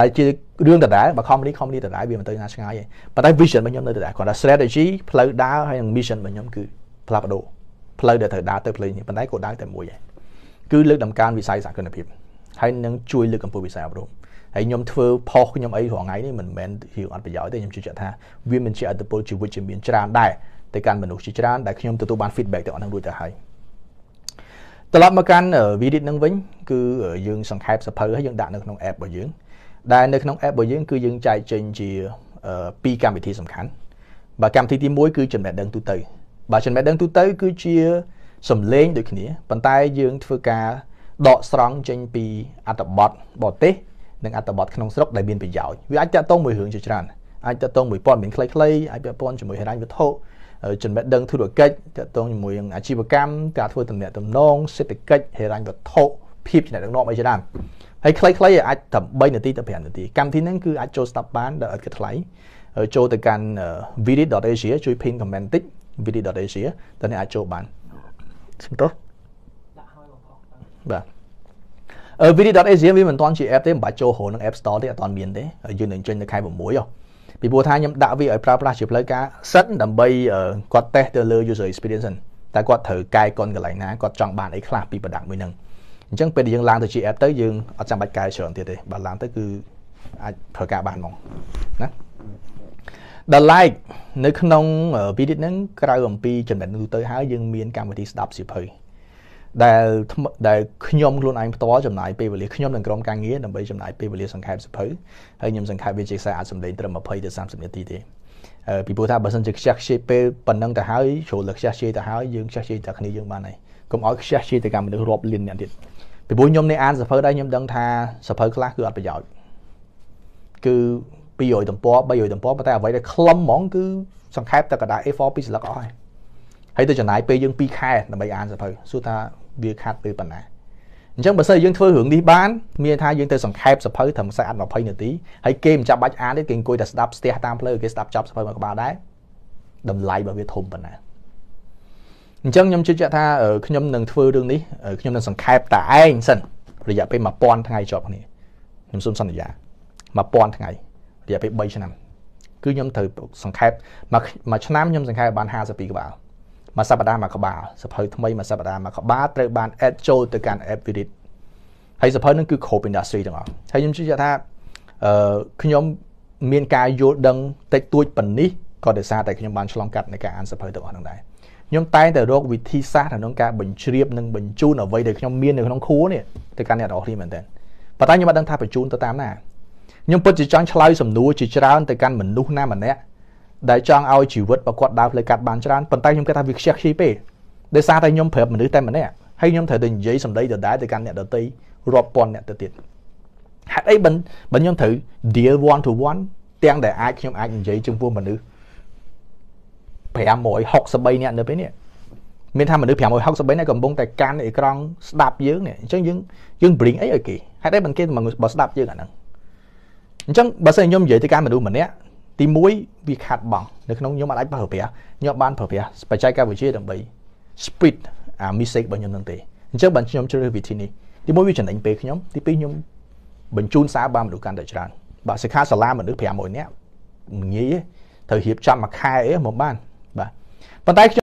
ដែលជារឿងដដែលបើ company company ដដែលវាមិនទៅណាឆ្ងាយទេប៉ុន្តែ vision របស់ខ្ញុំនៅដដែលគាត់ថា strategy ផ្លូវដើរហើយនិង mission របស់ខ្ញុំគឺផ្លាស់ប្ដូរផ្លូវដែលត្រូវដើរទៅផ្លូវនេះប៉ុន្តែគោលដៅតែមួយឯងគឺលើកដំកើងវិស័យសហគ្រិនភាពហើយនឹងជួយលើកកម្ពស់វិស័យអប់រំហើយខ្ញុំធ្វើផុសខ្ញុំអីរាល់ថ្ងៃនេះមិនមែនជាអត់ប្រយោជន៍ទេខ្ញុំជឿជាក់ថាវាមិនជាអត្តពលជីវិតជាមានច្រើនដែរទៅកាន់មនុស្សជាច្រើនដែលខ្ញុំទទួលបាន feedback ទាំងអស់ហ្នឹងរួចទៅហើយត្រឡប់មកកាន់ Virid នឹងវិញ គឺយើងសង្ខេបសភៅហើយយើងដាក់នៅក្នុង app របស់យើងដែលនៅក្នុង app របស់យើង គឺយើងចែកចេញជា2កម្មវិធីសំខាន់បាទកម្មវិធីទី1គឺចំណេះដឹងទូទៅបាទចំណេះដឹងទូទៅគឺជាសំលេងដូចគ្នាប៉ុន្តែយើងធ្វើការដកស្រង់ចេញពីអត្តបទបរទេសនិងអត្តបទក្នុងស្រុកដែលមានប្រយោជន៍វាអាចតាក់ទងមួយរឿងជាច្រើនអាចតាក់ទងមួយព័ត៌មានខ្លីៗអាចពាក់ព័ន្ធជាមួយហិរញ្ញវត្ថុចំណេះដឹងធុរកិច្ចតាក់ទងជាមួយនឹងអាជីវកម្មការធ្វើទំនាក់ទំនងសេដ្ឋកិច្ចហិរញ្ញវត្ថុភាពចំណេះដឹងនាំអីជាដើមហើយខ្លីៗអាចត្រឹម3នាទីទៅ5នាទីកម្មវិធីហ្នឹងគឺអាចចូលស្ដាប់បានដល់អត់គិតថ្លៃចូលទៅកាន់ vd.asia ជួយ pin comment តិច vd.asia តើអ្នកអាចចូលបានសំទោសបាទ video.asia វាមិនទាន់ជា app ទេមិនបាច់ចូលហៅនឹង App Store ទេអត់ទាន់មានទេយើងនឹងចេញនៅខែ6ហ៎ពីព្រោះថាខ្ញុំដាក់វាឲ្យប្រើប្រាស់ជាផ្លូវការសិនដើម្បីគាត់ test ទៅលើ user experience សិនតែគាត់ត្រូវកែកុនកន្លែងណាគាត់ចង់បានអីខ្លះពី product មួយហ្នឹងអញ្ចឹងពេលដែលយើងឡើងទៅជា app ទៅយើងអត់ចាំបាច់កែច្រើនទៀតទេបើឡើងទៅគឺអាចធ្វើការបានហ្មងណាដល់ like នៅក្នុងវីដេអូហ្នឹងក្រៅអំពីចំណិតនោះទៅហើយយើងមានកម្មវិធីស្ដាប់សិភ័យដែលដែលខ្ញុំខ្លួនឯងផ្ទាល់ចំណាយពេលវេលាខ្ញុំនិងក្រុមការងារដើម្បីចំណាយពេលវេលាសង្ខេបសិភៅហើយខ្ញុំសង្ខេបវាជាខ្សែអាចសម្លេងត្រឹម20ទៅ30នាទីទេពីព្រោះថាបើសិនជាខ្ជះខ្ជាយពេលប៉ុណ្ណឹងទៅហើយចូលលើខ្ជះខ្ជាយទៅហើយយើងខ្ជះខ្ជាយតែគ្នាយើងបានហើយកុំឲ្យខ្ជះខ្ជាយទៅកម្មមនុស្សរាប់លានអ្នកទៀតពីព្រោះខ្ញុំនេះអានសិភៅដែរខ្ញុំដឹងថាសិភៅខ្លះគឺអត់ប្រយោជន៍គឺ200ទំព័រ300ទំព័រប៉ុន្តែអ្វីដែលខ្លឹមហ្មងគឺសង្ខេបតែកដា A4 ពីរស្លឹកអស់ហើយហើយទៅចំណាយពេលយើង2ខែដើម្បីអានសភៅសួរថាវាខាត់ពេលប៉ុណ្ណាអញ្ចឹងបើសិនយើងធ្វើរឿងនេះបានមានថាយើងទៅសង្ខេបសភៅត្រឹមខ្សែអត់20នាទីហើយគេមិនចាំបាច់អានទេគេអង្គុយតែស្ដាប់ស្ទះតាមផ្លូវគេស្ដាប់ចប់សភៅមួយក្បាលដែរតម្លៃរបស់វាធំប៉ុណ្ណាអញ្ចឹងខ្ញុំជឿជាក់ថាខ្ញុំនឹងធ្វើរឿងនេះខ្ញុំនឹងសង្ខេបតែឯងសិនរយៈពេល1000ថ្ងៃជាប់គ្នាខ្ញុំសូមសន្យា1000ថ្ងៃរយៈពេល3ឆ្នាំ គឺខ្ញុំត្រូវសង្ខេបមួយមួយឆ្នាំខ្ញុំសង្ខេបបាន52ក្បាលមួយសប្តាហ៍មួយក្បាលសភៅថ្មីមួយសប្តាហ៍មួយក្បាលត្រូវបាន add ចូលទៅកាន់ app virid ហើយសភៅនឹងគឺ crop industry ទាំងអស់ហើយខ្ញុំជឿថាអឺខ្ញុំមានការយល់ដឹងតិចតួចប៉ុណ្នេះក៏ដោយសារតែខ្ញុំបានឆ្លងកាត់នៃការអានសភៅទាំងអស់ហ្នឹងដែរខ្ញុំតែងតែរក វិធីសាស្ត្រក្នុងការបញ្ជ្រាបនិងបញ្ជូនអ្វីដែលខ្ញុំមាននៅក្នុងខួរនេះទៅកាន់អ្នកនរគ្នាមែនតើប៉ុន្តែខ្ញុំអត់ដឹងថាបញ្ជូនទៅតាមណាខ្ញុំពិតជាចង់ឆ្លើយសំណួរជាច្រើនទៅកាន់មនុស្សណាម្នាក់ដែលចង់ឲ្យជីវិតរបស់គាត់ដើរផ្លូវកាត់បានច្រើនប៉ុន្តែខ្ញុំគិតថាវាខ្ជិះខ្ជីពេកដោយសារតែខ្ញុំប្រាប់មនុស្សតែម្នាក់ហើយខ្ញុំត្រូវតែនិយាយសម្ដីដដែលទៅកាន់អ្នកដទៃរាប់ពាន់អ្នកទៅទៀតហេតុអីបើបើខ្ញុំត្រូវ deal one to one ទាំងដែលអាចខ្ញុំអាចនិយាយជាមួយមនុស្ស563អ្នកនៅពេលនេះមានថាមនុស្ស563អ្នកកំពុងតែកាន់អេក្រង់ស្ដាប់យើងនេះអញ្ចឹងយើងយើង bring អីឲ្យគេហេតុអីបើគេមកស្ដាប់យើងអាហ្នឹងអញ្ចឹងបើសិនខ្ញុំនិយាយទៅការមនុស្សម្នាក់ទី1វាខាត់បងនៅក្នុងខ្ញុំអាចប្រើប្រាស់ខ្ញុំបានប្រើប្រាស់បច្ចេកវិទ្យាដើម្បី speed អា mistake របស់ខ្ញុំនឹងទេអញ្ចឹងបើខ្ញុំជ្រើសវិធីនេះទី1វាចំណេញពេលខ្ញុំទី2ខ្ញុំបញ្ជូនសារបានមនុស្សកាន់តែច្រើនបាទសិក្ខាសាលាមនុស្ស500នាក់ងាយទេត្រូវរៀបចំមួយខែអីមកបានបាទប៉ុន្តែ